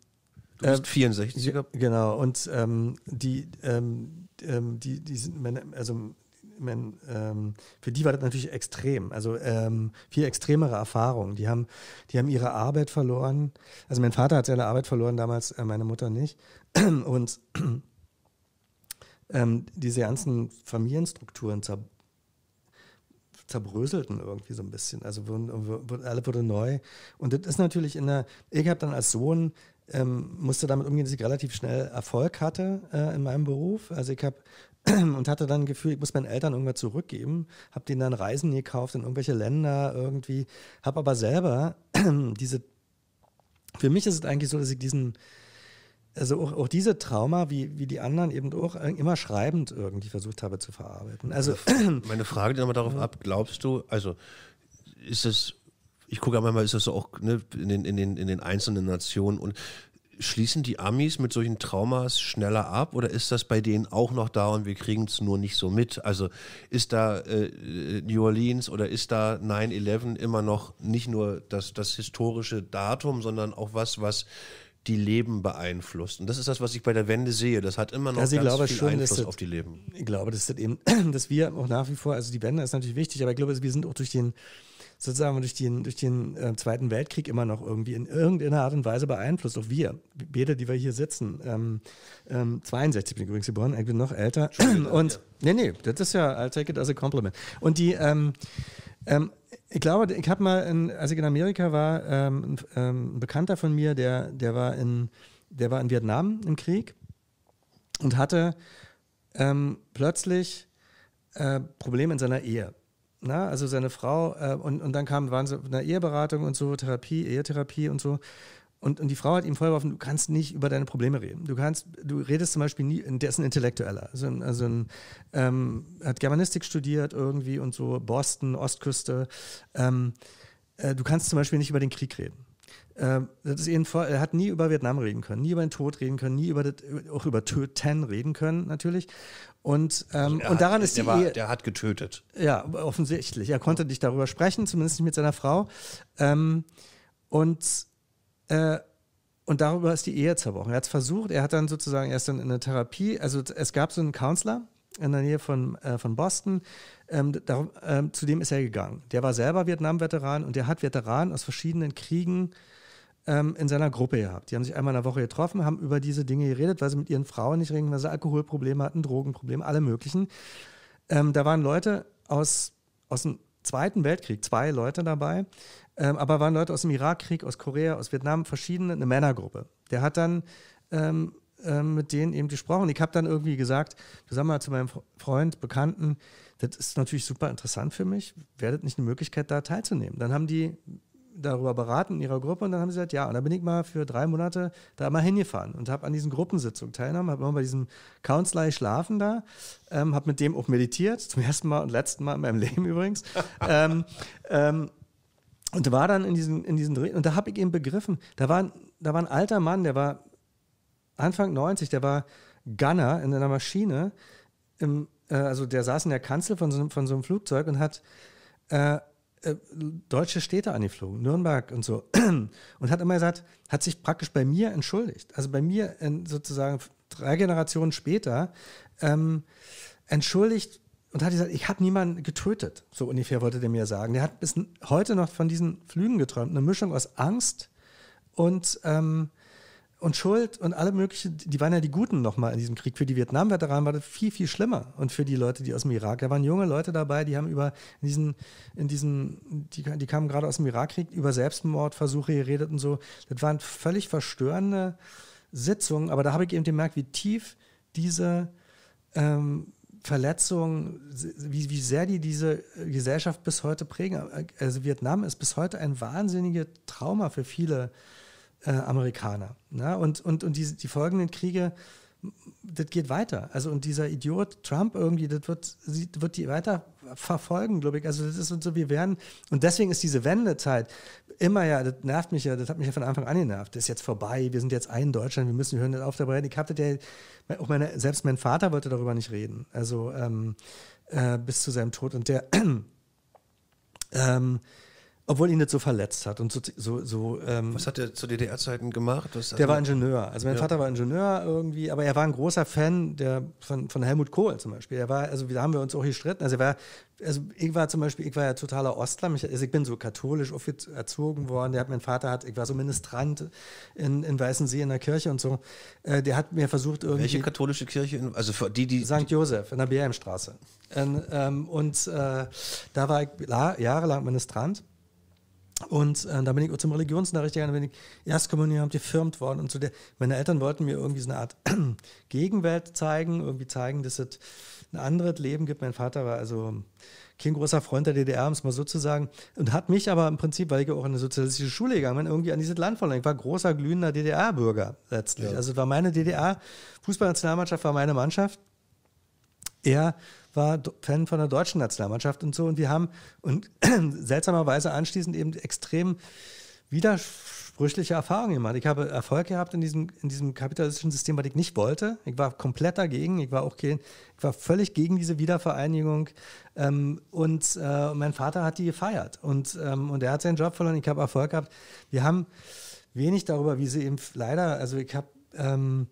du bist äh, 64. Genau. Und ähm, die, die, ähm, ähm, die, die sind, also man, ähm, für die war das natürlich extrem, also ähm, viel extremere Erfahrungen. Die haben, die haben ihre Arbeit verloren. Also mein Vater hat seine Arbeit verloren damals, äh, meine Mutter nicht. Und ähm, diese ganzen Familienstrukturen zer zerbröselten irgendwie so ein bisschen. Also alle wurde neu. Und das ist natürlich in der, ich habe dann als Sohn ähm, musste damit umgehen, dass ich relativ schnell Erfolg hatte äh, in meinem Beruf. Also ich habe und hatte dann ein Gefühl, ich muss meinen Eltern irgendwas zurückgeben, habe denen dann Reisen gekauft in irgendwelche Länder irgendwie, habe aber selber diese, für mich ist es eigentlich so, dass ich diesen, also auch, auch, diese Trauma, wie, wie die anderen eben auch, äh, immer schreibend irgendwie versucht habe zu verarbeiten. Also meine Frage nochmal darauf ab, glaubst du, also ist es ich gucke ja manchmal, ist das so auch ne, in, den, in, den, in den einzelnen Nationen und schließen die Amis mit solchen Traumas schneller ab oder ist das bei denen auch noch da und wir kriegen es nur nicht so mit? Also ist da äh, New Orleans oder ist da 9-11 immer noch nicht nur das, das historische Datum, sondern auch was, was die Leben beeinflusst. Und das ist das, was ich bei der Wende sehe. Das hat immer noch also ganz glaube, viel schon, Einfluss das, auf die Leben. Ich glaube, das ist eben, dass wir auch nach wie vor, also die Wende ist natürlich wichtig, aber ich glaube, wir sind auch durch den sozusagen durch den, durch den äh, Zweiten Weltkrieg immer noch irgendwie in irgendeiner Art und Weise beeinflusst. Auch wir, beide, die wir hier sitzen. Ähm, ähm, 62 bin ich übrigens geboren, ich noch älter. Und ja. nee, nee, das ist ja, I'll take it as a compliment. Und die, ähm, ähm ich glaube, ich habe mal, in, als ich in Amerika war, ähm, ein, ähm, ein Bekannter von mir, der, der, war in, der war in Vietnam im Krieg und hatte plötzlich äh, Probleme in seiner Ehe na, ne, also seine Frau, äh, und, und dann kam, waren sie ne, in einer Eheberatung und so, Therapie, Ehetherapie und so. Und, und die Frau hat ihm vorgeworfen, du kannst nicht über deine Probleme reden. Du kannst, du redest zum Beispiel nie, der ist ein Intellektueller, also, also ein, ähm, hat Germanistik studiert irgendwie und so, Boston, Ostküste. Ähm, äh, du kannst zum Beispiel nicht über den Krieg reden. Ähm, das ist eben er hat nie über Vietnam reden können, nie über den Tod reden können, nie über das, auch über Töten reden können, natürlich. Und, ähm, also und daran hat, ist die der, war, Ehe, der hat getötet. Ja, offensichtlich. Er konnte nicht darüber sprechen, zumindest nicht mit seiner Frau. Ähm, und, äh, und darüber ist die Ehe zerbrochen. Er hat es versucht, er hat dann sozusagen, erst dann in der Therapie, also es gab so einen Counselor in der Nähe von, äh, von Boston, ähm, darum, ähm, zu dem ist er gegangen. Der war selber Vietnam-Veteran und der hat Veteranen aus verschiedenen Kriegen äh, ähm, in seiner Gruppe gehabt. Die haben sich einmal in der Woche getroffen, haben über diese Dinge geredet, weil sie mit ihren Frauen nicht reden, weil sie Alkoholprobleme hatten, Drogenprobleme, alle möglichen. Ähm, da waren Leute aus, aus dem Zweiten Weltkrieg, zwei Leute dabei, ähm, aber waren Leute aus dem Irakkrieg, aus Korea, aus Vietnam, verschiedene, eine Männergruppe. Der hat dann ähm, ähm, mit denen eben gesprochen. Ich habe dann irgendwie gesagt, du sag mal zu meinem Freund, Bekannten, das ist natürlich super interessant für mich, Werdet nicht eine Möglichkeit, da teilzunehmen. Dann haben die darüber beraten in ihrer Gruppe und dann haben sie gesagt, ja, und dann bin ich mal für drei Monate da mal hingefahren und habe an diesen Gruppensitzungen teilgenommen, habe immer bei diesem Counselor schlafen da, ähm, habe mit dem auch meditiert, zum ersten Mal und letzten Mal in meinem Leben übrigens. ähm, ähm, und war dann in diesen, in diesen, und da habe ich eben begriffen, da war, da war ein alter Mann, der war Anfang 90, der war Gunner in einer Maschine, im, äh, also der saß in der Kanzel von so, einem, von so einem Flugzeug und hat äh, äh, deutsche Städte angeflogen, Nürnberg und so, und hat immer gesagt, hat sich praktisch bei mir entschuldigt. Also bei mir in, äh, sozusagen drei Generationen später ähm, entschuldigt und hat gesagt, ich habe niemanden getötet. So ungefähr wollte der mir sagen. Der hat bis heute noch von diesen Flügen geträumt, eine Mischung aus Angst und ähm, und Schuld und alle möglichen, die waren ja die Guten nochmal in diesem Krieg. Für die Vietnam-Veteranen war das viel, viel schlimmer. Und für die Leute, die aus dem Irak, da waren junge Leute dabei, die haben über in diesen, in diesen, die, die kamen gerade aus dem Irakkrieg, über Selbstmordversuche geredet und so. Das waren völlig verstörende Sitzungen, aber da habe ich eben gemerkt, wie tief diese ähm, Verletzungen, wie, wie sehr die diese Gesellschaft bis heute prägen. Also Vietnam ist bis heute ein wahnsinniges Trauma für viele Menschen äh, Amerikaner. Na? Ne? Und, und, und die, die folgenden Kriege, das geht weiter. Also und dieser Idiot Trump irgendwie, das wird, wird die weiter verfolgen, glaube ich. Also das ist und so, wir werden, und deswegen ist diese Wendezeit immer ja, das nervt mich ja, das hat mich ja von Anfang an genervt. Das ist jetzt vorbei, wir sind jetzt ein Deutschland, wir müssen, wir hören nicht auf dabei. Ich hatte der, auch meine, selbst mein Vater wollte darüber nicht reden. Also ähm, äh, bis zu seinem Tod. Und der, ähm, obwohl ihn das so verletzt hat und so. so, so ähm, Was hat er zu DDR-Zeiten gemacht? der also? war Ingenieur. Also mein ja. Vater war Ingenieur irgendwie, aber er war ein großer Fan der, von, von Helmut Kohl zum Beispiel. Er war, also da haben wir uns auch gestritten. Also er war, also ich war zum Beispiel, ich war ja totaler Ostler. Ich, also ich bin so katholisch erzogen worden. Der hat, mein Vater hat, ich war so Ministrant in, in Weißensee in der Kirche und so. Äh, der hat mir versucht irgendwie. Welche katholische Kirche? In, also für die, die. St. Josef in der BM-Straße. Ähm, und äh, da war ich la, jahrelang Ministrant. Und äh, da bin ich zum Religionsunterricht gegangen, bin ich Erstkommunion gefirmt worden. Und zu der, meine Eltern wollten mir irgendwie so eine Art Gegenwelt zeigen, irgendwie zeigen, dass es ein anderes Leben gibt. Mein Vater war also kein großer Freund der DDR, um es mal so zu sagen. Und hat mich aber im Prinzip, weil ich auch in eine sozialistische Schule gegangen bin, irgendwie an dieses Land verloren. Ich war großer, glühender DDR-Bürger letztlich. Ja. Also war meine DDR, Fußballnationalmannschaft war meine Mannschaft. Er war Fan von der deutschen Nationalmannschaft und so. Und wir haben und seltsamerweise anschließend eben extrem widersprüchliche Erfahrungen gemacht. Ich habe Erfolg gehabt in diesem, in diesem kapitalistischen System, was ich nicht wollte. Ich war komplett dagegen. Ich war auch gegen, ich war völlig gegen diese Wiedervereinigung. Ähm, und äh, mein Vater hat die gefeiert. Und, ähm, und er hat seinen Job verloren. Ich habe Erfolg gehabt. Wir haben wenig darüber, wie sie eben leider, also ich habe. Ähm,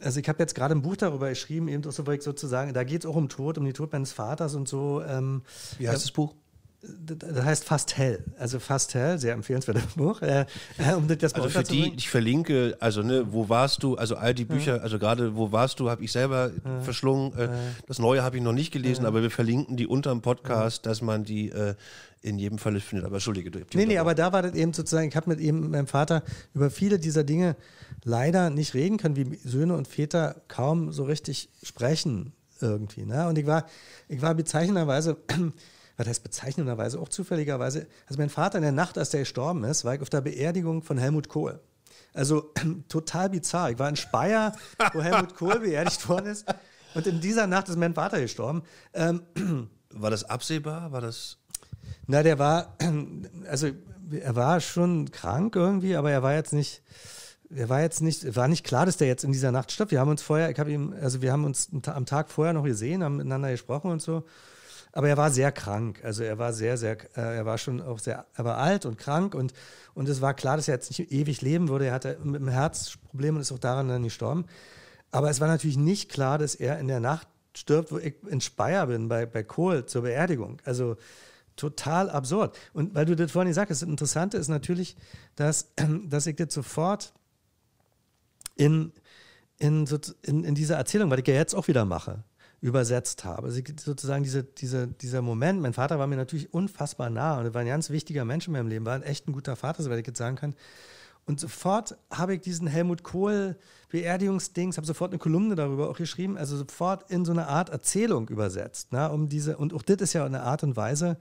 also ich habe jetzt gerade ein Buch darüber geschrieben, eben Osterwolk sozusagen. Da geht es auch um Tod, um die Tod meines Vaters und so. Ähm, Wie heißt das Buch? das heißt fast hell, also fast hell, sehr empfehlenswertes Buch. Äh, äh, um das also für die, ich verlinke, also ne, wo warst du, also all die hm. Bücher, ja. also gerade wo warst du, habe ich selber ja. Hm. verschlungen. Äh, ja. Hm. Das Neue habe ich noch nicht gelesen, aber wir verlinken die unter dem Podcast, dass man die äh, in jedem Fall findet. Aber entschuldige, du. Nee, nee, aber da war das eben sozusagen, ich habe mit eben meinem Vater über viele dieser Dinge leider nicht reden können, wie Söhne und Väter kaum so richtig sprechen irgendwie. Ne? Und ich war, ich war bezeichnenderweise was heißt bezeichnenderweise, auch zufälligerweise, also mein Vater in der Nacht, als der gestorben ist, war ich auf der Beerdigung von Helmut Kohl. Also total bizarr. Ich war in Speyer, wo Helmut Kohl beerdigt worden ist. Und in dieser Nacht ist mein Vater gestorben. Ähm, war das absehbar? War das. Na, der war, also er war schon krank irgendwie, aber er war jetzt nicht, er war jetzt nicht, war nicht klar, dass der jetzt in dieser Nacht stirbt. Wir haben uns vorher, ich habe ihm, also wir haben uns am Tag vorher noch gesehen, haben miteinander gesprochen und so. Aber er war sehr krank. Also er war sehr, sehr, äh, er war schon auch sehr, er war alt und krank und, und es war klar, dass er jetzt nicht ewig leben würde. Er hatte mit dem Herzproblem und ist auch daran dann gestorben. Aber es war natürlich nicht klar, dass er in der Nacht stirbt, wo ich in Speyer bin, bei, bei Kohl zur Beerdigung. Also total absurd. Und weil du das vorhin gesagt hast, das Interessante ist natürlich, dass, dass ich das sofort in, in, in, in dieser Erzählung, weil ich ja jetzt auch wieder mache, übersetzt habe. Also sozusagen diese, diese, dieser Moment, mein Vater war mir natürlich unfassbar nah und er war ein ganz wichtiger Mensch in meinem Leben, war ein echt ein guter Vater, soweit ich jetzt sagen kann. Und sofort habe ich diesen Helmut Kohl Beerdigungsdings, habe sofort eine Kolumne darüber auch geschrieben, also sofort in so eine Art Erzählung übersetzt, ne, um diese, und auch das ist ja eine Art und Weise,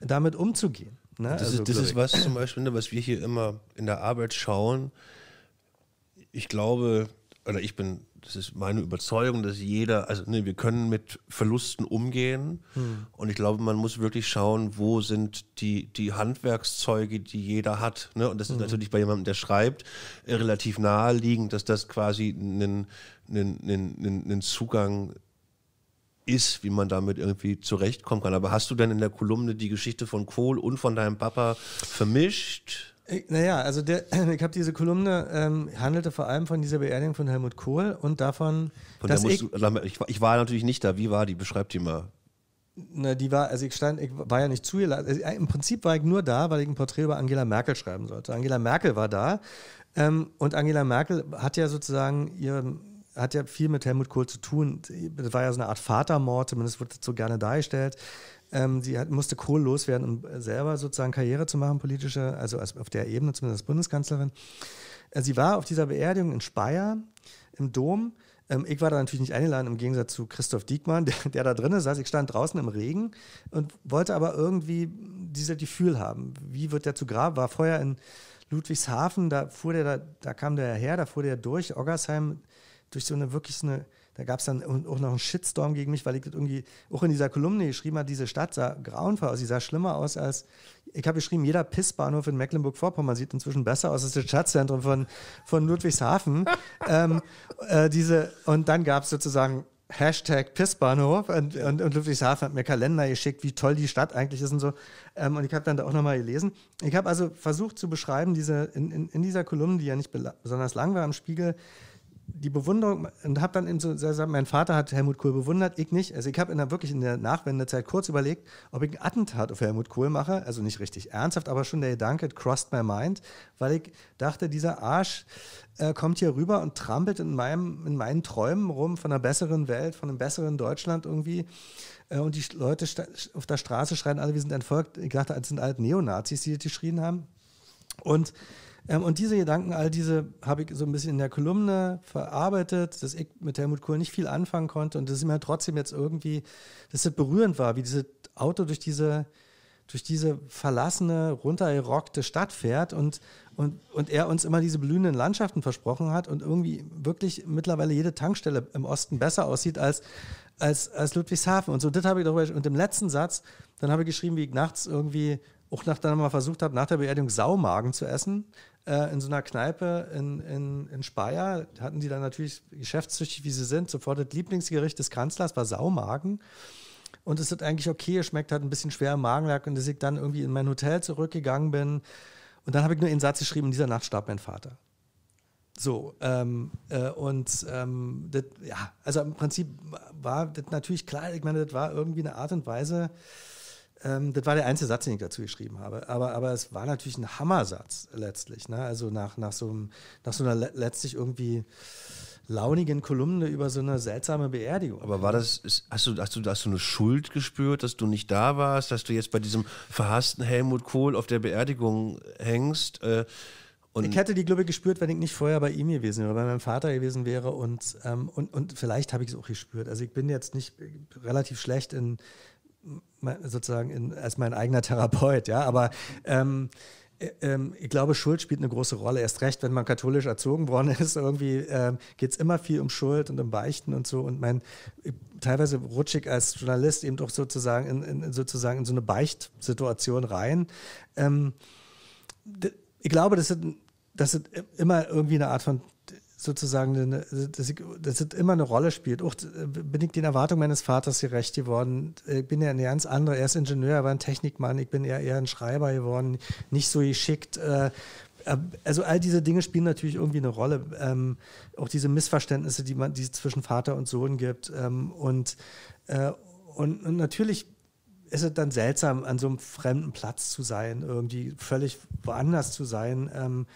damit umzugehen. Ne? Das, also, ist, das ist was zum Beispiel, ne, was wir hier immer in der Arbeit schauen. Ich glaube, oder ich bin das ist meine Überzeugung, dass jeder, also ne, wir können mit Verlusten umgehen. Hm. Und ich glaube, man muss wirklich schauen, wo sind die, die Handwerkszeuge, die jeder hat. Ne? Und das ist hm. natürlich bei jemandem, der schreibt, äh, relativ naheliegend, dass das quasi ein Zugang ist, wie man damit irgendwie zurechtkommen kann. Aber hast du denn in der Kolumne die Geschichte von Kohl und von deinem Papa vermischt? Naja, also der, ich habe diese Kolumne, ähm, handelte vor allem von dieser Beerdigung von Helmut Kohl und davon, von dass ich, du, ich, ich... war natürlich nicht da, wie war die? Beschreibt die mal. Na, die war, also ich stand, ich war ja nicht zugelassen. Also äh, Im Prinzip war ich nur da, weil ich ein Porträt über Angela Merkel schreiben sollte. Angela Merkel war da ähm, und Angela Merkel hat ja sozusagen ihr hat ja viel mit Helmut Kohl zu tun. Das war ja so eine Art Vatermord, zumindest wird das so gerne dargestellt. Ähm, sie hat, musste Kohl loswerden, um äh, selber sozusagen Karriere zu machen, politische, also als, auf der Ebene, zumindest als Bundeskanzlerin. Äh, sie war auf dieser Beerdigung in Speyer im Dom. Ähm, ich war da natürlich nicht eingeladen, im Gegensatz zu Christoph Diekmann, der, der da drin saß. Ich stand draußen im Regen und wollte aber irgendwie dieses Gefühl haben. Wie wird der zu Grab? War vorher in Ludwigshafen, da fuhr der, da, da kam der her, da fuhr der durch, Oggersheim, durch so eine wirklich so eine da gab es dann auch noch einen Shitstorm gegen mich, weil ich das irgendwie auch in dieser Kolumne geschrieben habe, diese Stadt sah grauenvoll aus, sie sah schlimmer aus als, ich habe geschrieben, jeder Pissbahnhof in Mecklenburg-Vorpommern sieht inzwischen besser aus als das Stadtzentrum von, von Ludwigshafen. ähm, äh, diese, und dann gab es sozusagen Hashtag Pissbahnhof und, und, und Ludwigshafen hat mir Kalender geschickt, wie toll die Stadt eigentlich ist und so. Ähm, und ich habe dann da auch nochmal gelesen. Ich habe also versucht zu beschreiben, diese, in, in, in, dieser Kolumne, die ja nicht besonders lang war im Spiegel, die Bewunderung und habe dann eben so, mein Vater hat Helmut Kohl bewundert, ich nicht. Also ich habe in der, wirklich in der Nachwendezeit kurz überlegt, ob ich ein Attentat auf Helmut Kohl mache. Also nicht richtig ernsthaft, aber schon der Gedanke it crossed my mind, weil ich dachte, dieser Arsch äh, kommt hier rüber und trampelt in, meinem, in meinen Träumen rum von einer besseren Welt, von einem besseren Deutschland irgendwie. Äh, und die Leute auf der Straße schreien alle, wir sind entfolgt. Ich dachte, das sind alte Neonazis, die das geschrien haben. Und ähm, und diese Gedanken, all diese habe ich so ein bisschen in der Kolumne verarbeitet, dass ich mit Helmut Kohl nicht viel anfangen konnte und dass es mir trotzdem jetzt irgendwie, dass es berührend war, wie dieses Auto durch diese durch diese verlassene, runtergerockte Stadt fährt und, und, und er uns immer diese blühenden Landschaften versprochen hat und irgendwie wirklich mittlerweile jede Tankstelle im Osten besser aussieht als, als, als Ludwigshafen. Und so, das habe ich darüber. Und im letzten Satz, dann habe ich geschrieben, wie ich nachts irgendwie auch nach, dann mal versucht habe, nach der Beerdigung Saumagen zu essen, äh, in so einer Kneipe in, in, in Speyer, hatten die dann natürlich geschäftstüchtig, wie sie sind, sofort das Lieblingsgericht des Kanzlers war Saumagen. Und es hat eigentlich okay, es schmeckt ein bisschen schwer im Magen lag und dass ich dann irgendwie in mein Hotel zurückgegangen bin. Und dann habe ich nur einen Satz geschrieben, in dieser Nacht starb mein Vater. So, ähm, äh, und ähm, das, ja, also im Prinzip war das natürlich klar, ich meine, das war irgendwie eine Art und Weise, ähm, das war der einzige Satz, den ich dazu geschrieben habe. Aber, aber es war natürlich ein Hammersatz letztlich. Ne? Also nach, nach, so einem, nach so einer le letztlich irgendwie launigen Kolumne über so eine seltsame Beerdigung. Aber war das, ist, hast, du, hast, du, hast du eine Schuld gespürt, dass du nicht da warst, dass du jetzt bei diesem verhassten Helmut Kohl auf der Beerdigung hängst? Äh, ich hätte die, glaube ich, gespürt, wenn ich nicht vorher bei ihm gewesen wäre, bei meinem Vater gewesen wäre und, ähm, und, und vielleicht habe ich es auch gespürt. Also ich bin jetzt nicht äh, relativ schlecht in sozusagen in, als mein eigener Therapeut, ja, aber ähm, äh, ähm, ich glaube, Schuld spielt eine große Rolle. Erst recht, wenn man katholisch erzogen worden ist, irgendwie ähm, geht es immer viel um Schuld und um Beichten und so. Und mein, teilweise rutschig als Journalist eben doch sozusagen in, in, sozusagen in so eine Beichtsituation rein. Ähm, ich glaube, das ist, dass es immer irgendwie eine Art von sozusagen, dass, ich, dass es immer eine Rolle spielt. Auch bin ich den Erwartungen meines Vaters gerecht geworden. Ich bin ja eine ganz andere. Er ist Ingenieur, er war ein Technikmann. Ich bin eher, eher ein Schreiber geworden, nicht so geschickt. Äh, äh, also all diese Dinge spielen natürlich irgendwie eine Rolle. Ähm, auch diese Missverständnisse, die, man, die es zwischen Vater und Sohn gibt. Ähm, und, äh, und, und natürlich ist es dann seltsam, an so einem fremden Platz zu sein, irgendwie völlig woanders zu sein. Ähm,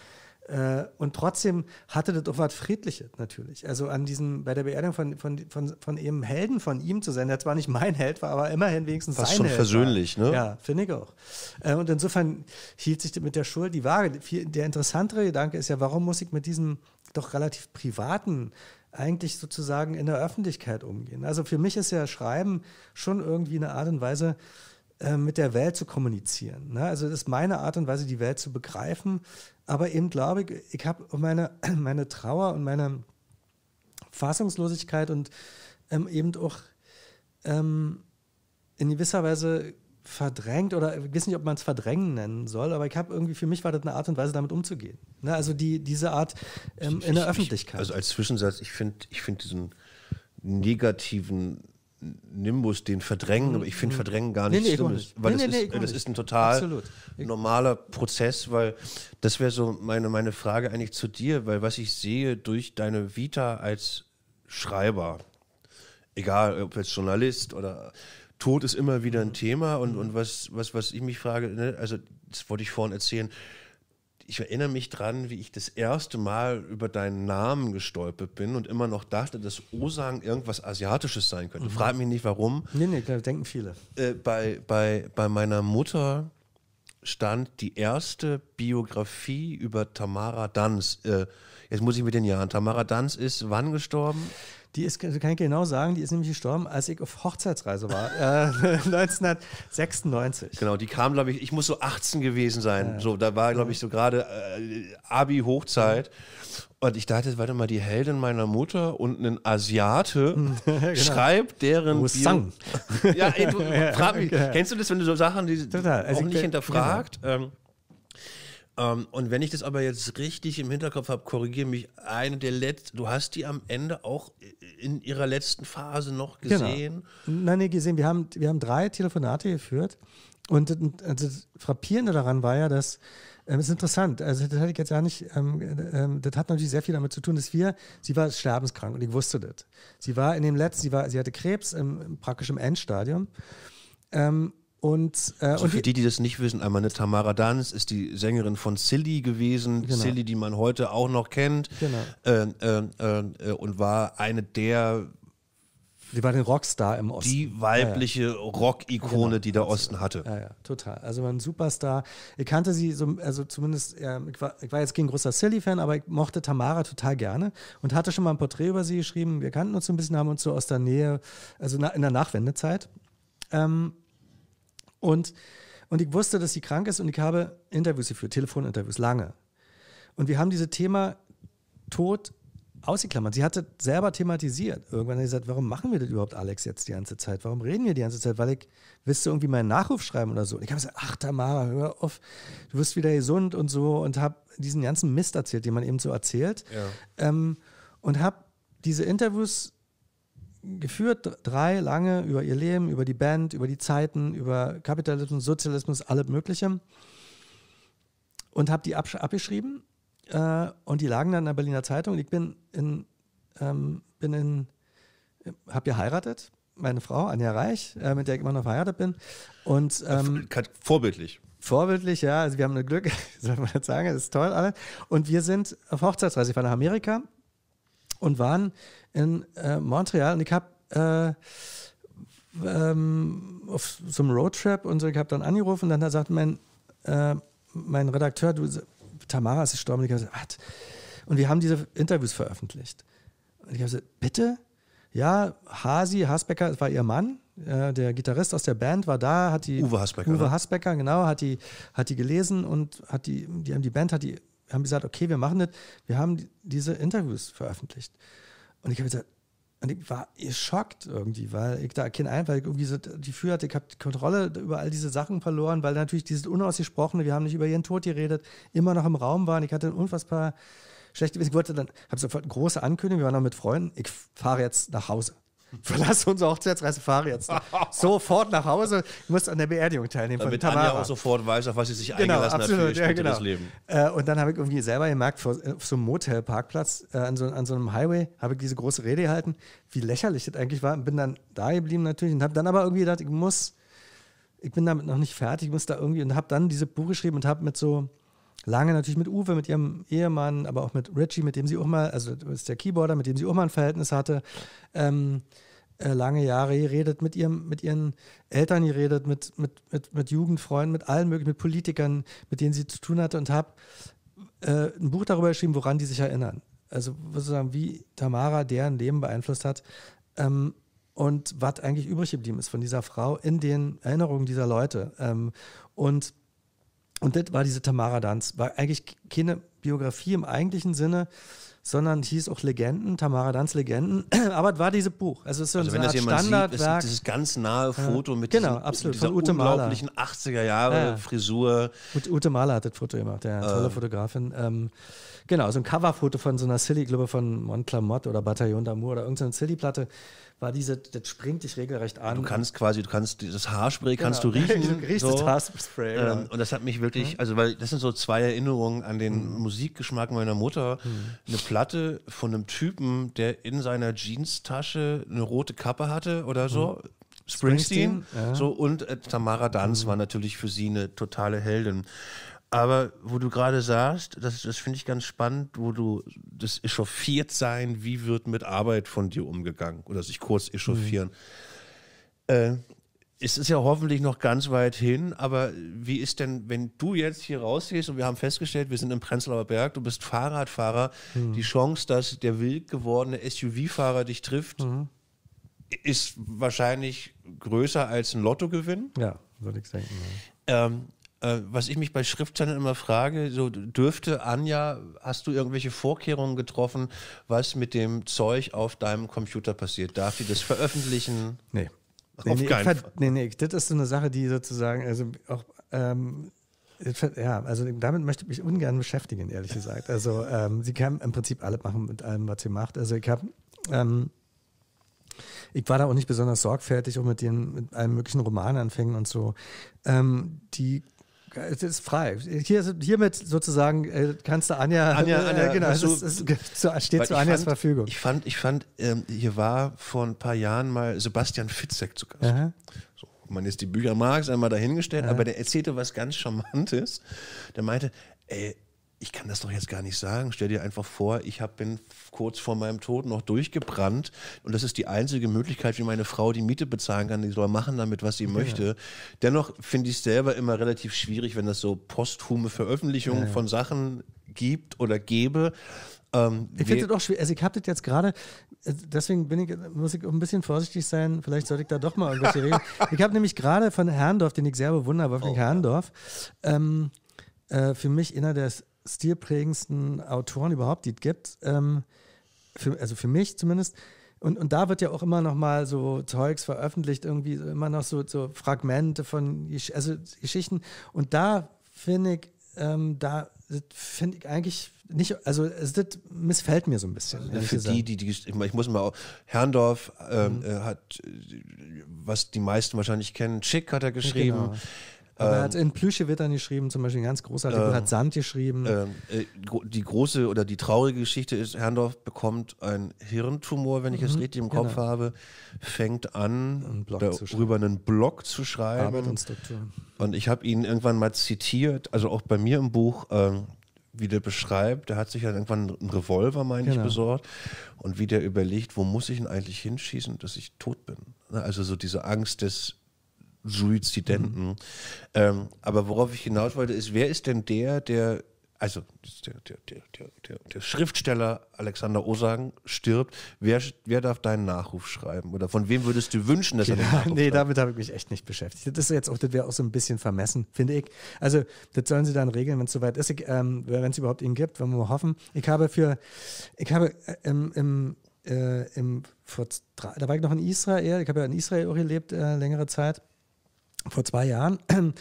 äh, und trotzdem hatte das auch was Friedliches natürlich. Also an diesem, bei der Beerdigung von, von, von, von ihrem Helden von ihm zu sein, der zwar nicht mein Held war, aber immerhin wenigstens Fast sein schon Held versöhnlich, war. ne? Ja, finde ich auch. Äh, und insofern hielt sich mit der Schuld die Waage. Der interessantere Gedanke ist ja, warum muss ich mit diesem doch relativ privaten eigentlich sozusagen in der Öffentlichkeit umgehen. Also für mich ist ja Schreiben schon irgendwie eine Art und Weise, äh, mit der Welt zu kommunizieren. Ne? Also das ist meine Art und Weise, die Welt zu begreifen aber eben glaube ich, ich habe meine, meine Trauer und meine Fassungslosigkeit und ähm, eben auch ähm, in gewisser Weise verdrängt oder ich weiß nicht, ob man es verdrängen nennen soll, aber ich habe irgendwie für mich war das eine Art und Weise, damit umzugehen. Ne? Also die, diese Art ähm, ich, in der ich, Öffentlichkeit. also als Zwischensatz, ich finde ich find diesen negativen Nimbus, den Verdrängen, aber ich finde mhm. Verdrängen gar nicht nee, nee, schlimm. Weil nee, das, nee, ist, das ist ein total normaler Prozess, weil das wäre so meine, meine Frage eigentlich zu dir, weil was ich sehe durch deine Vita als Schreiber, egal ob als Journalist oder Tod ist immer wieder ein mhm. Thema und, mhm. und was, was, was ich mich frage, ne, also das wollte ich vorhin erzählen, ich erinnere mich dran, wie ich das erste Mal über deinen Namen gestolpert bin und immer noch dachte, dass Osang irgendwas Asiatisches sein könnte. Mhm. Frag mich nicht warum. Nee, nee, da denken viele. Äh, bei, bei, bei meiner Mutter stand die erste Biografie über Tamara Danz. Äh, jetzt muss ich mit den Jahren. Tamara Danz ist wann gestorben? Die ist, also kann ich genau sagen, die ist nämlich gestorben, als ich auf Hochzeitsreise war, äh, 1996. Genau, die kam, glaube ich, ich muss so 18 gewesen sein. Ja. So, da war, glaube ich, so gerade äh, Abi-Hochzeit. Und ich dachte, warte mal, die Heldin meiner Mutter und ein Asiate genau. schreibt deren. Sang. ja, ey, du, frag mich, kennst du das, wenn du so Sachen, die Total. Also auch nicht hinterfragt? Genau. Ähm, ähm, und wenn ich das aber jetzt richtig im Hinterkopf habe, korrigiere mich, eine der letzten, du hast die am Ende auch in ihrer letzten Phase noch genau. gesehen? Genau. Nein, nee, gesehen. Wir haben, wir haben drei Telefonate geführt. Und das also Frappierende daran war ja, dass das ähm, ist interessant. Also das hatte ich jetzt ja nicht. Ähm, ähm, das hat natürlich sehr viel damit zu tun, dass wir. Sie war sterbenskrank und ich wusste das. Sie war in dem letzten. Sie war. Sie hatte Krebs im, praktisch im Endstadium. Und, äh, also und für die, die das nicht wissen, einmal eine Tamara Danz ist die Sängerin von Silly gewesen, genau. Silly, die man heute auch noch kennt, genau. äh, äh, und war eine der Sie war den Rockstar im Osten. Die weibliche ja, ja. Rock-Ikone, genau. die der Osten hatte. Ja, ja, total. Also war ein Superstar. Ich kannte sie, so, also zumindest, ähm, ich, war, ich, war, jetzt kein großer Silly-Fan, aber ich mochte Tamara total gerne und hatte schon mal ein Porträt über sie geschrieben. Wir kannten uns so ein bisschen, haben uns so aus der Nähe, also na, in der Nachwendezeit. Ähm, und, und ich wusste, dass sie krank ist und ich habe Interviews geführt, Telefoninterviews, lange. Und wir haben dieses Thema Tod ausgeklammert. Sie hatte selber thematisiert. Irgendwann hat sie gesagt, warum machen wir das überhaupt, Alex, jetzt die ganze Zeit? Warum reden wir die ganze Zeit? Weil ich wüsste irgendwie meinen Nachruf schreiben oder so. Und ich habe gesagt, ach Tamara, hör auf, du wirst wieder gesund und so und habe diesen ganzen Mist erzählt, den man eben so erzählt. Ja. Ähm, und habe diese Interviews geführt, drei lange über ihr Leben, über die Band, über die Zeiten, über Kapitalismus, Sozialismus, alles Mögliche. Und habe die ab, abgeschrieben äh, und die lagen dann in der Berliner Zeitung. Ich bin in, ähm, bin in, habe geheiratet, meine Frau, Anja Reich, äh, mit der ich immer noch verheiratet bin. Und, ähm, Vorbildlich. Vorbildlich, ja. Also wir haben ein Glück, soll man jetzt sagen, das ist toll alle. Und wir sind auf Hochzeitsreise. Ich war nach Amerika und waren in äh, Montreal und ich habe äh, ähm, auf so einem Roadtrip und so, ich habe dann angerufen und dann sagt mein, äh, mein Redakteur, du, Tamara ist gestorben, und ich habe gesagt, Und wir haben diese Interviews veröffentlicht. Und ich habe gesagt, bitte? Ja, Hasi Hasbecker war ihr Mann, der Gitarrist aus der Band war da, hat die Uwe Hasbecker, Uwe ne? Hasbecker genau, hat die, hat die gelesen und hat die, die die Band hat die haben gesagt, okay, wir machen das, wir haben diese Interviews veröffentlicht. Und ich habe gesagt, und ich war geschockt irgendwie, weil ich da kein Einfall, ich irgendwie so die Gefühl hatte, ich habe die Kontrolle über all diese Sachen verloren, weil natürlich dieses Unausgesprochene, wir haben nicht über ihren Tod geredet, immer noch im Raum waren. Ich hatte ein unfassbar schlechte, Ich wollte dann, habe sofort eine große Ankündigung, wir waren noch mit Freunden, ich fahre jetzt nach Hause. verlass unsere Hochzeitsreise, fahre jetzt sofort nach Hause, du musst an der Beerdigung teilnehmen Damit von Tamara. Anja auch sofort weiß, auf was sie sich genau, eingelassen absolut, hat für ihr ja, genau. Leben. Äh, und dann habe ich irgendwie selber gemerkt, vor, äh, auf so einem Motelparkplatz äh, an, so, an so einem Highway habe ich diese große Rede gehalten, wie lächerlich das eigentlich war und bin dann da geblieben natürlich und habe dann aber irgendwie gedacht, ich muss, ich bin damit noch nicht fertig, ich muss da irgendwie und habe dann dieses Buch geschrieben und habe mit so Lange natürlich mit Uwe, mit ihrem Ehemann, aber auch mit Richie, mit dem sie auch mal, also das ist der Keyboarder, mit dem sie auch mal ein Verhältnis hatte. Ähm, äh, lange Jahre geredet, mit, ihrem, mit ihren Eltern geredet, mit, mit, mit, mit Jugendfreunden, mit allen möglichen, mit Politikern, mit denen sie zu tun hatte und habe äh, ein Buch darüber geschrieben, woran die sich erinnern. Also sozusagen, wie Tamara deren Leben beeinflusst hat ähm, und was eigentlich übrig geblieben ist von dieser Frau in den Erinnerungen dieser Leute. Ähm, und und das war diese Tamara Danz. War eigentlich keine Biografie im eigentlichen Sinne, sondern hieß auch Legenden, Tamara Danz Legenden. Aber es war dieses Buch. Also, es ist so also ein wenn das jemand Standardwerk. Sieht, dieses ganz nahe Foto mit genau, diesem, absolut, dieser unglaublichen 80er-Jahre-Frisur. Ute Mahler hat das Foto gemacht, ja, tolle äh. Fotografin. Ähm, Genau, so ein Coverfoto von so einer Silly, glaube von Montclamotte oder Bataillon d'Amour oder irgendeine Silly-Platte war diese, das springt dich regelrecht an. Du kannst quasi, du kannst dieses Haarspray genau. kannst du riechen. du riechst so. das Haarspray. Genau. Ähm, ja. Und das hat mich wirklich, mhm. also weil das sind so zwei Erinnerungen an den mhm. Musikgeschmack meiner Mutter. Mhm. Eine Platte von einem Typen, der in seiner Jeanstasche eine rote Kappe hatte oder so. Mhm. Springsteen, Springsteen ja. so und äh, Tamara Danz mhm. war natürlich für sie eine totale Heldin. Aber wo du gerade sagst, das, das finde ich ganz spannend, wo du das echauffiert sein, wie wird mit Arbeit von dir umgegangen oder sich kurz mhm. echauffieren. Mhm. Äh, es ist ja hoffentlich noch ganz weit hin, aber wie ist denn, wenn du jetzt hier rausgehst und wir haben festgestellt, wir sind im Prenzlauer Berg, du bist Fahrradfahrer, mhm. die Chance, dass der wild gewordene SUV-Fahrer dich trifft, mhm. ist wahrscheinlich größer als ein Lottogewinn. Ja, würde ich denken. Ja. Ähm, äh, was ich mich bei Schriftstellern immer frage, so dürfte Anja, hast du irgendwelche Vorkehrungen getroffen, was mit dem Zeug auf deinem Computer passiert? Darf sie das veröffentlichen? Nee. auf nee, keinen Fall. Nee, nee, das ist so eine Sache, die sozusagen, also auch, ähm, ja, also damit möchte ich mich ungern beschäftigen, ehrlich gesagt. Also ähm, sie kann im Prinzip alles machen mit allem, was sie macht. Also ich habe ähm, ich war da auch nicht besonders sorgfältig, auch mit den mit allen möglichen Romananfängen und so. Ähm, die es ist frei. Hier, hiermit sozusagen äh, kannst du Anja. Anja, äh, Anja äh, genau, also, es, es, steht zu Anjas fand, Verfügung. Ich fand, ich fand ähm, hier war vor ein paar Jahren mal Sebastian Fitzek zu Gast. So, man ist die Bücher Marx einmal dahingestellt, Aha. aber der erzählte was ganz Charmantes. Der meinte, ey, ich kann das doch jetzt gar nicht sagen. Stell dir einfach vor, ich hab, bin kurz vor meinem Tod noch durchgebrannt und das ist die einzige Möglichkeit, wie meine Frau die Miete bezahlen kann. Die soll machen damit, was sie ja. möchte. Dennoch finde ich es selber immer relativ schwierig, wenn das so posthume Veröffentlichungen ja, von Sachen gibt oder gäbe. Ähm, ich finde das halt auch schwierig. Also ich habe das jetzt gerade, äh, deswegen bin ich, muss ich ein bisschen vorsichtig sein. Vielleicht sollte ich da doch mal irgendwas hier reden. Ich habe nämlich gerade von Herrndorf, den ich sehr bewundere, Wolfgang oh, Herrndorf, ähm, äh, für mich einer der stilprägendsten Autoren überhaupt, die es gibt. Ähm, für, also für mich zumindest. Und, und da wird ja auch immer noch mal so Zeugs veröffentlicht, irgendwie immer noch so, so Fragmente von also Geschichten. Und da finde ich, ähm, da finde ich eigentlich nicht, also das missfällt mir so ein bisschen. Also für gesagt. die, die, die, ich muss mal, Herrndorf ähm, mhm. Äh, hat, äh, was die meisten wahrscheinlich kennen, Schick hat er geschrieben. Genau. Aber er hat ähm, in Plüsche wird dann geschrieben, zum Beispiel ein ganz großartiger, ähm, hat Sand geschrieben. Ähm, äh, die große oder die traurige Geschichte ist, Herrndorf bekommt einen Hirntumor, wenn ich es mhm, richtig im Kopf genau. habe, fängt an, darüber einen Blog zu schreiben. und Und ich habe ihn irgendwann mal zitiert, also auch bei mir im Buch, ähm, wie der beschreibt, der hat sich dann halt irgendwann einen Revolver, meine genau. ich, besorgt und wie der überlegt, wo muss ich ihn eigentlich hinschießen, dass ich tot bin. Ne, also so diese Angst des Suizidenten. Mhm. Ähm, aber worauf ich hinaus wollte, ist, wer ist denn der, der, also der, der, der, der Schriftsteller Alexander Osagen stirbt, wer, wer darf deinen Nachruf schreiben? Oder von wem würdest du wünschen, dass genau. er den genau. Nachruf Nee, damit habe ich mich echt nicht beschäftigt. Das ist jetzt auch, das wäre auch so ein bisschen vermessen, finde ich. Also, das sollen sie dann regeln, wenn es soweit ist, ähm, wenn es überhaupt ihn gibt, wenn wir mal hoffen. Ich habe für, ich habe ähm, im äh, im, vor, da war ich noch in Israel, ich habe ja in Israel auch gelebt äh, längere Zeit vor zwei Jahren,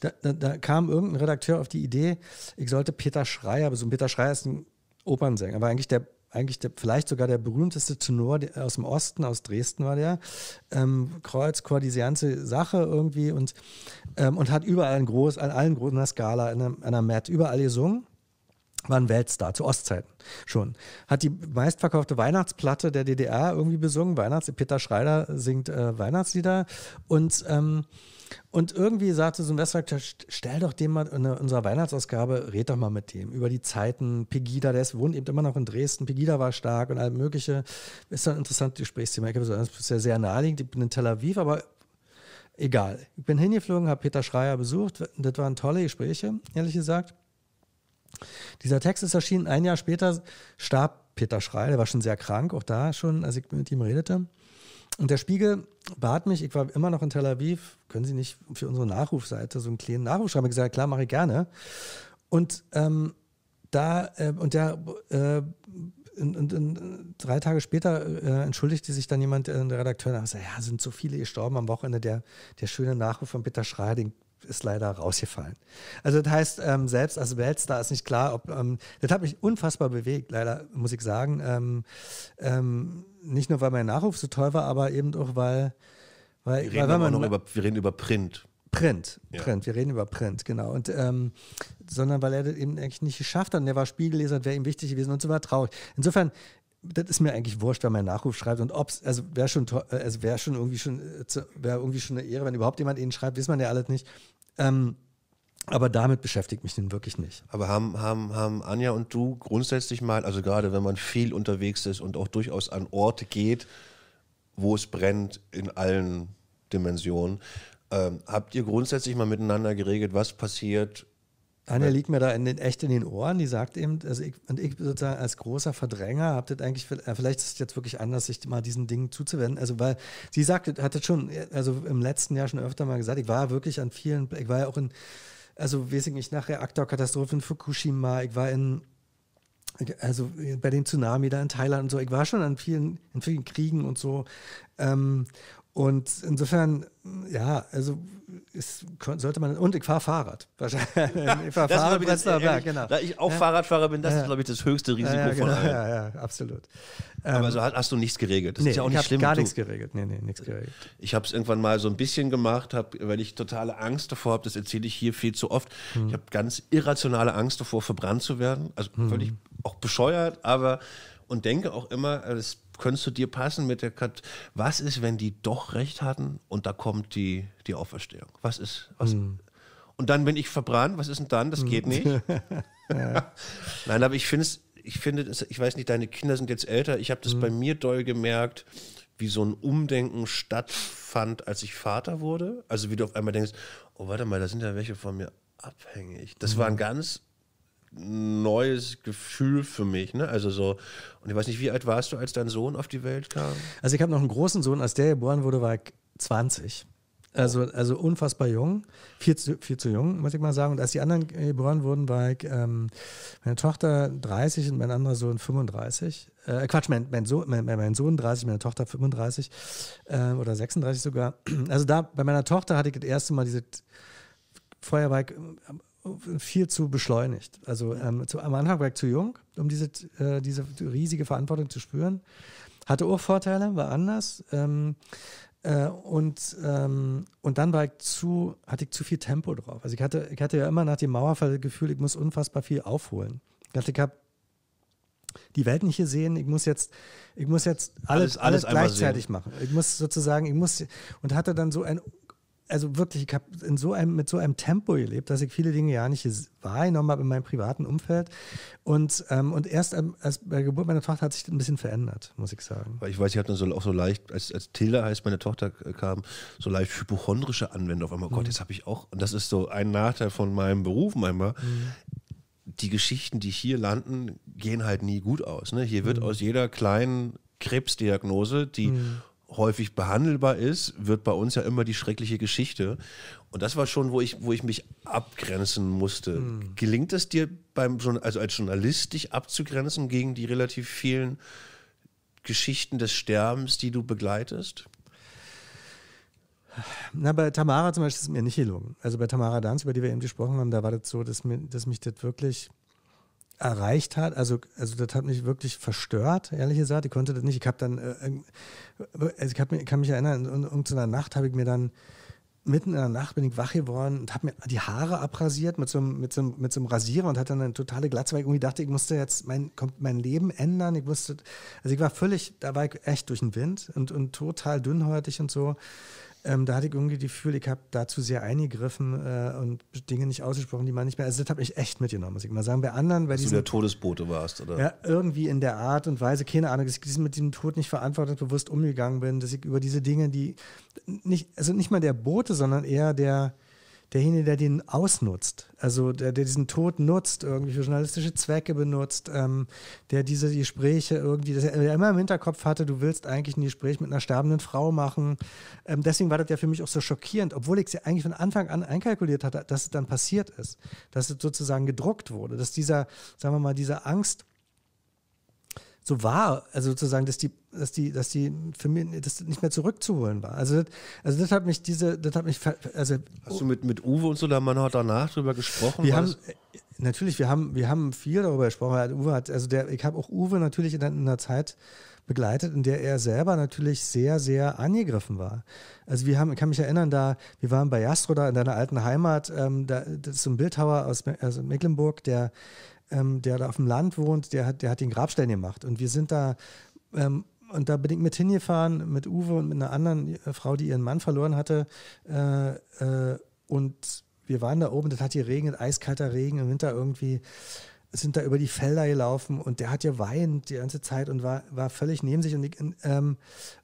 da, da, da, kam irgendein Redakteur auf die Idee, ich sollte Peter Schreier, aber so ein Peter Schreier ist ein Opernsänger, war eigentlich der eigentlich der, vielleicht sogar der berühmteste Tenor aus dem Osten, aus Dresden war der. Ähm, Kreuzchor, diese ganze Sache irgendwie und, ähm, und hat überall ein groß, an allen großen, Skala, in einer, einer Met, überall gesungen war ein Weltstar, zu Ostzeiten schon. Hat die meistverkaufte Weihnachtsplatte der DDR irgendwie besungen. Weihnachts Peter Schreider singt äh, Weihnachtslieder. Und, ähm, und irgendwie sagte Sylvester, stell doch dem mal in unserer Weihnachtsausgabe, red doch mal mit dem über die Zeiten. Pegida, der ist, wohnt eben immer noch in Dresden. Pegida war stark und all mögliche. Ist ein interessantes Gesprächsthema. Ich glaube, ist ja sehr naheliegend. Ich bin in Tel Aviv, aber egal. Ich bin hingeflogen, habe Peter Schreier besucht. Das waren tolle Gespräche, ehrlich gesagt. Dieser Text ist erschienen, ein Jahr später starb Peter Schreil, der war schon sehr krank, auch da schon, als ich mit ihm redete. Und der Spiegel bat mich, ich war immer noch in Tel Aviv, können Sie nicht für unsere Nachrufseite so einen kleinen Nachruf schreiben? Ich gesagt, klar, mache ich gerne. Und ähm, da, äh, und der, äh, in, in, in, drei Tage später äh, entschuldigte sich dann jemand, äh, der Redakteur, und sagte, ja, sind so viele gestorben am Wochenende, der, der schöne Nachruf von Peter Schreier, den ist leider rausgefallen. Also das heißt, ähm, selbst als Weltstar ist nicht klar, ob, ähm, das hat mich unfassbar bewegt, leider, muss ich sagen. Ähm, ähm nicht nur, weil mein Nachruf so toll war, aber eben auch, weil, weil, wir reden weil, weil man, über, wir reden über Print. Print, ja. Print, wir reden über Print, genau. Und ähm, sondern weil er das eben eigentlich nicht geschafft hat und er war Spiegelleser und wäre ihm wichtig gewesen und so war traurig. Insofern das ist mir eigentlich wurscht, wenn meinen Nachruf schreibt und ob's, also wäre schon, äh, also wäre schon irgendwie schon, äh, irgendwie schon eine Ehre, wenn überhaupt jemand ihnen schreibt, wissen man ja alles nicht. Ähm, aber damit beschäftigt mich den wirklich nicht. Aber haben, haben, haben Anja und du grundsätzlich mal, also gerade wenn man viel unterwegs ist und auch durchaus an Orte geht, wo es brennt in allen Dimensionen, ähm, habt ihr grundsätzlich mal miteinander geregelt, was passiert, Anja liegt mir da in den, echt in den Ohren, die sagt eben, also ich, und ich sozusagen als großer Verdränger habt das eigentlich, äh, vielleicht ist es jetzt wirklich anders, sich mal diesen Dingen zuzuwenden. Also, weil sie sagt, hat das schon, also im letzten Jahr schon öfter mal gesagt, ich war wirklich an vielen, ich war ja auch in, also weiß ich nicht, nach Reaktorkatastrophe in Fukushima, ich war in, also bei dem Tsunami da in Thailand und so, ich war schon an vielen, in vielen Kriegen und so. Ähm, und insofern, ja, also ist, sollte man. Und ich fahre Fahrrad. Wahrscheinlich. Ich fahre Fahrrad, ich das, ehrlich, Berg, genau. Da ich auch ja. Fahrradfahrer bin, das ja. ist, glaube ich, das höchste Risiko ja, genau, von allen. Ja, ja, absolut. Aber ähm, so hast, hast du nichts geregelt. Das nee, ist ja auch nicht schlimm. Gar nichts geregelt. Nee, nee, nichts geregelt. Ich habe es irgendwann mal so ein bisschen gemacht, hab, weil ich totale Angst davor habe, das erzähle ich hier viel zu oft. Hm. Ich habe ganz irrationale Angst davor, verbrannt zu werden. Also hm. völlig auch bescheuert, aber und denke auch immer, das könntest du dir passen mit der Kat was ist, wenn die doch recht hatten und da kommt die, die Auferstehung? Was ist, was? Hm. Und dann bin ich verbrannt, was ist denn dann? Das geht nicht. Hm. Nein, aber ich finde es, ich finde, ich weiß nicht, deine Kinder sind jetzt älter, ich habe das hm. bei mir doll gemerkt, wie so ein Umdenken stattfand, als ich Vater wurde. Also wie du auf einmal denkst, oh, warte mal, da sind ja welche von mir abhängig. Das war ein hm. ganz neues Gefühl für mich. Ne? Also so, und ich weiß nicht, wie alt warst du, als dein Sohn auf die Welt kam? Also ich habe noch einen großen Sohn, als der geboren wurde, war ich 20. Also, also unfassbar jung, viel zu, viel zu jung, muss ich mal sagen. Und als die anderen geboren wurden, war ich, ähm, meine Tochter 30 und mein anderer Sohn 35. Äh, Quatsch, mein, mein, Sohn, mein, mein, Sohn 30, meine Tochter 35 äh, oder 36 sogar. Also da bei meiner Tochter hatte ich das erste Mal diese, vorher war ich viel zu beschleunigt. Also ähm, zu, am Anfang war ich zu jung, um diese, äh, diese riesige Verantwortung zu spüren. Hatte auch Vorteile, war anders. Ähm, äh, und, ähm, und dann war ich zu, hatte ich zu viel Tempo drauf. Also ich hatte, ich hatte ja immer nach dem Mauerfall das Gefühl, ich muss unfassbar viel aufholen. Ich dachte, ich habe die Welt nicht gesehen, ich muss jetzt, ich muss jetzt alles, alles, alles gleichzeitig machen. Ich muss sozusagen, ich muss, und hatte dann so ein also wirklich, ich habe so einem, mit so einem Tempo gelebt, dass ich viele Dinge ja nicht wahrgenommen habe in meinem privaten Umfeld. Und, ähm, und erst ähm, als bei der Geburt meiner Tochter hat sich das ein bisschen verändert, muss ich sagen. Weil ich weiß, ich hatte so, auch so leicht, als, als Tilda heißt meine Tochter äh, kam, so leicht hypochondrische Anwendung auf einmal. Mhm. Gott, jetzt habe ich auch, und das ist so ein Nachteil von meinem Beruf manchmal. Mhm die Geschichten, die hier landen, gehen halt nie gut aus. Ne? Hier wird mhm. aus jeder kleinen Krebsdiagnose, die mhm häufig behandelbar ist, wird bei uns ja immer die schreckliche Geschichte. Und das war schon, wo ich, wo ich mich abgrenzen musste. Mhm. Gelingt es dir beim, also als Journalist dich abzugrenzen gegen die relativ vielen Geschichten des Sterbens, die du begleitest? Na, bei Tamara zum Beispiel ist es mir nicht gelungen. Also bei Tamara Danz, über die wir eben gesprochen haben, da war das so, dass, mir, dass mich das wirklich erreicht hat. Also, also das hat mich wirklich verstört, ehrlich gesagt. Ich konnte das nicht. Ich habe dann, äh, also ich, hab, ich kann mich erinnern, in irgendeiner Nacht habe ich mir dann mitten in der Nacht bin ich wach geworden und habe mir die Haare abrasiert mit so, einem, mit, so einem, mit so einem Rasierer und hatte dann eine totale Glatze, weil ich irgendwie dachte, ich musste jetzt mein, mein Leben ändern. Ich musste, also ich war völlig, da war ich echt durch den Wind und, und total dünnhäutig und so. Ähm, da hatte ich irgendwie das Gefühl, ich habe dazu sehr eingegriffen äh, und Dinge nicht ausgesprochen, die man nicht mehr. Also, das habe ich echt mitgenommen, muss ich mal sagen. Bei anderen, bei Dass du der Todesbote warst, oder? Ja, irgendwie in der Art und Weise, keine Ahnung, dass ich mit diesem Tod nicht verantwortungsbewusst umgegangen bin, dass ich über diese Dinge, die nicht, also nicht mal der Bote, sondern eher der, derjenige, der den ausnutzt, also der, der diesen Tod nutzt, irgendwie für journalistische Zwecke benutzt, ähm, der diese Gespräche irgendwie, dass er immer im Hinterkopf hatte, du willst eigentlich ein Gespräch mit einer sterbenden Frau machen. Ähm, deswegen war das ja für mich auch so schockierend, obwohl ich es ja eigentlich von Anfang an einkalkuliert hatte, dass es dann passiert ist, dass es sozusagen gedruckt wurde, dass dieser, sagen wir mal, diese Angst, so war, also sozusagen, dass die, dass die, dass die für mich das nicht mehr zurückzuholen war. Also, das, also das hat mich diese, das hat mich, also hast du mit, mit Uwe und so da man hat danach drüber gesprochen? Wir haben, äh, natürlich, wir haben, wir haben viel darüber gesprochen. Uwe hat, also der, ich habe auch Uwe natürlich in einer Zeit begleitet, in der er selber natürlich sehr, sehr angegriffen war. Also wir haben, ich kann mich erinnern, da, wir waren bei Jastro da in deiner alten Heimat, ähm, da, das ist so ein Bildhauer aus, aus Mecklenburg, der ähm, der da auf dem Land wohnt, der hat, der hat den Grabstein gemacht. Und wir sind da, ähm, und da bin ich mit hingefahren, mit Uwe und mit einer anderen äh, Frau, die ihren Mann verloren hatte. Äh, äh, und wir waren da oben, das hat hier geregnet, eiskalter Regen im Winter irgendwie sind da über die Felder gelaufen und der hat weint die ganze Zeit und war, war völlig neben sich und ich, ähm,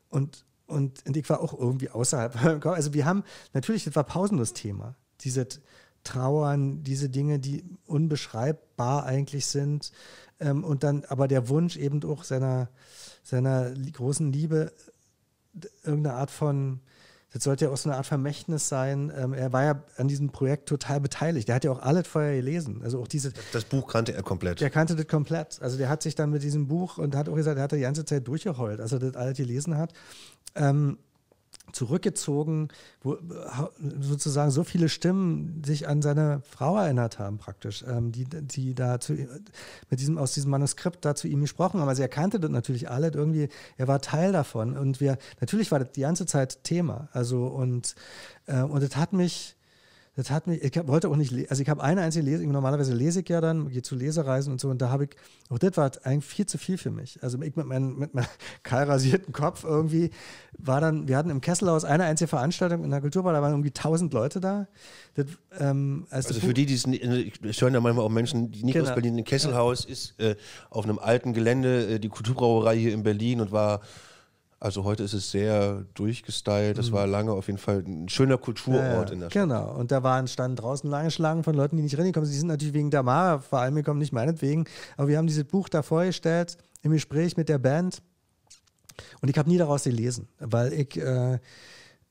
und, und, und ich war auch irgendwie außerhalb. Also wir haben, natürlich, das war pausenlos Thema. Dieses, Trauern, diese Dinge, die unbeschreibbar eigentlich sind. Ähm, und dann aber der Wunsch eben auch seiner, seiner großen Liebe, irgendeine Art von, das sollte ja auch so eine Art Vermächtnis sein. Ähm, er war ja an diesem Projekt total beteiligt. Er hat ja auch alles vorher gelesen. Also auch diese. Das Buch kannte er komplett. Er kannte das komplett. Also der hat sich dann mit diesem Buch und hat auch gesagt, er hat die ganze Zeit durchgeheult, als er das alles gelesen hat. Ähm, zurückgezogen, wo sozusagen so viele Stimmen sich an seine Frau erinnert haben, praktisch, ähm, die, die da zu, mit diesem, aus diesem Manuskript da zu ihm gesprochen haben. Also er kannte das natürlich alle irgendwie, er war Teil davon und wir, natürlich war das die ganze Zeit Thema. Also und, äh, und das hat mich, das hat mich, ich hab, wollte auch nicht, also ich habe eine einzige Lesung, normalerweise lese ich ja dann, gehe zu Lesereisen und so und da habe ich, auch das war eigentlich viel zu viel für mich. Also ich mit meinem, mit meinem kahl Kopf irgendwie war dann, wir hatten im Kesselhaus eine einzige Veranstaltung in der Kulturbar, da waren irgendwie 1000 Leute da. Das, ähm, als also für die, die es, ich ne, höre ja manchmal auch Menschen, die nicht genau. aus Berlin, im Kesselhaus ist äh, auf einem alten Gelände äh, die Kulturbrauerei hier in Berlin und war also heute ist es sehr durchgestylt. Das mhm. war lange auf jeden Fall ein schöner Kulturort äh, in der Stadt. Genau. Und da waren standen draußen lange Schlangen von Leuten, die nicht reingekommen sind. Die sind natürlich wegen der Mara vor allem gekommen, nicht meinetwegen. Aber wir haben dieses Buch da vorgestellt im Gespräch mit der Band. Und ich habe nie daraus gelesen, weil ich äh,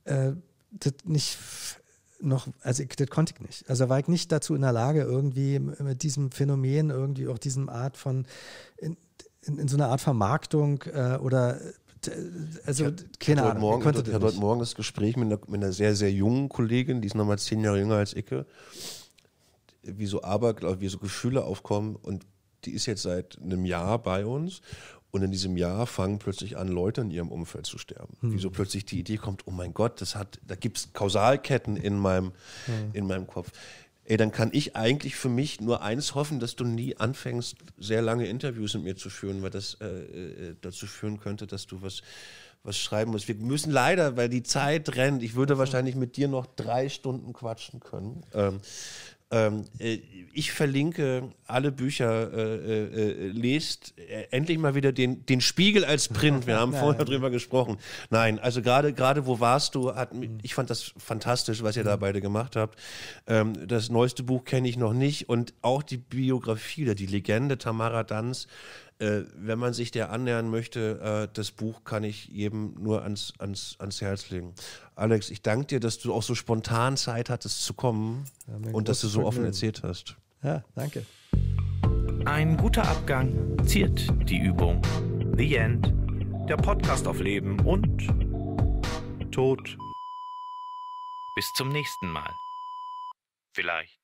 äh, das nicht noch, also ich, das konnte ich nicht. Also war ich nicht dazu in der Lage, irgendwie mit diesem Phänomen, irgendwie auch diesem Art von in, in, in so einer Art Vermarktung äh, oder äh, also ich keine Ahnung. Morgen, ich hatte heute Morgen das Gespräch mit einer, mit einer, sehr, sehr jungen Kollegin, die ist nochmal zehn Jahre jünger als Icke, wie so Aberglaube, wie so Gefühle aufkommen und die ist jetzt seit einem Jahr bei uns und in diesem Jahr fangen plötzlich an, Leute in ihrem Umfeld zu sterben. Hm. Wieso plötzlich die Idee kommt, oh mein Gott, das hat, da gibt es Kausalketten in meinem, hm. in meinem Kopf ey, dann kann ich eigentlich für mich nur eins hoffen, dass du nie anfängst, sehr lange Interviews mit mir zu führen, weil das äh, äh, äh, dazu führen könnte, dass du was was schreiben musst. Wir müssen leider, weil die Zeit rennt. Ich würde wahrscheinlich mit dir noch drei Stunden quatschen können. Ähm, ähm, äh, ich verlinke alle Bücher, äh, äh, äh lest äh, endlich mal wieder den, den Spiegel als Print. Wir haben vorher drüber gesprochen. Nein, also gerade gerade wo warst du? Hat, mhm. ich fand das fantastisch, was ihr da mhm. beide gemacht habt. Ähm, das neueste Buch kenne ich noch nicht und auch die Biografie die Legende Tamara Danz äh, wenn man sich der annähern möchte, äh, das Buch kann ich jedem nur ans, ans, ans Herz legen. Alex, ich danke dir, dass du auch so spontan Zeit hattest zu kommen ja, und dass du so offen erzählt hast. Ja, danke. Ein guter Abgang ziert die Übung. The End. Der Podcast auf Leben und Tod. Bis zum nächsten Mal. Vielleicht.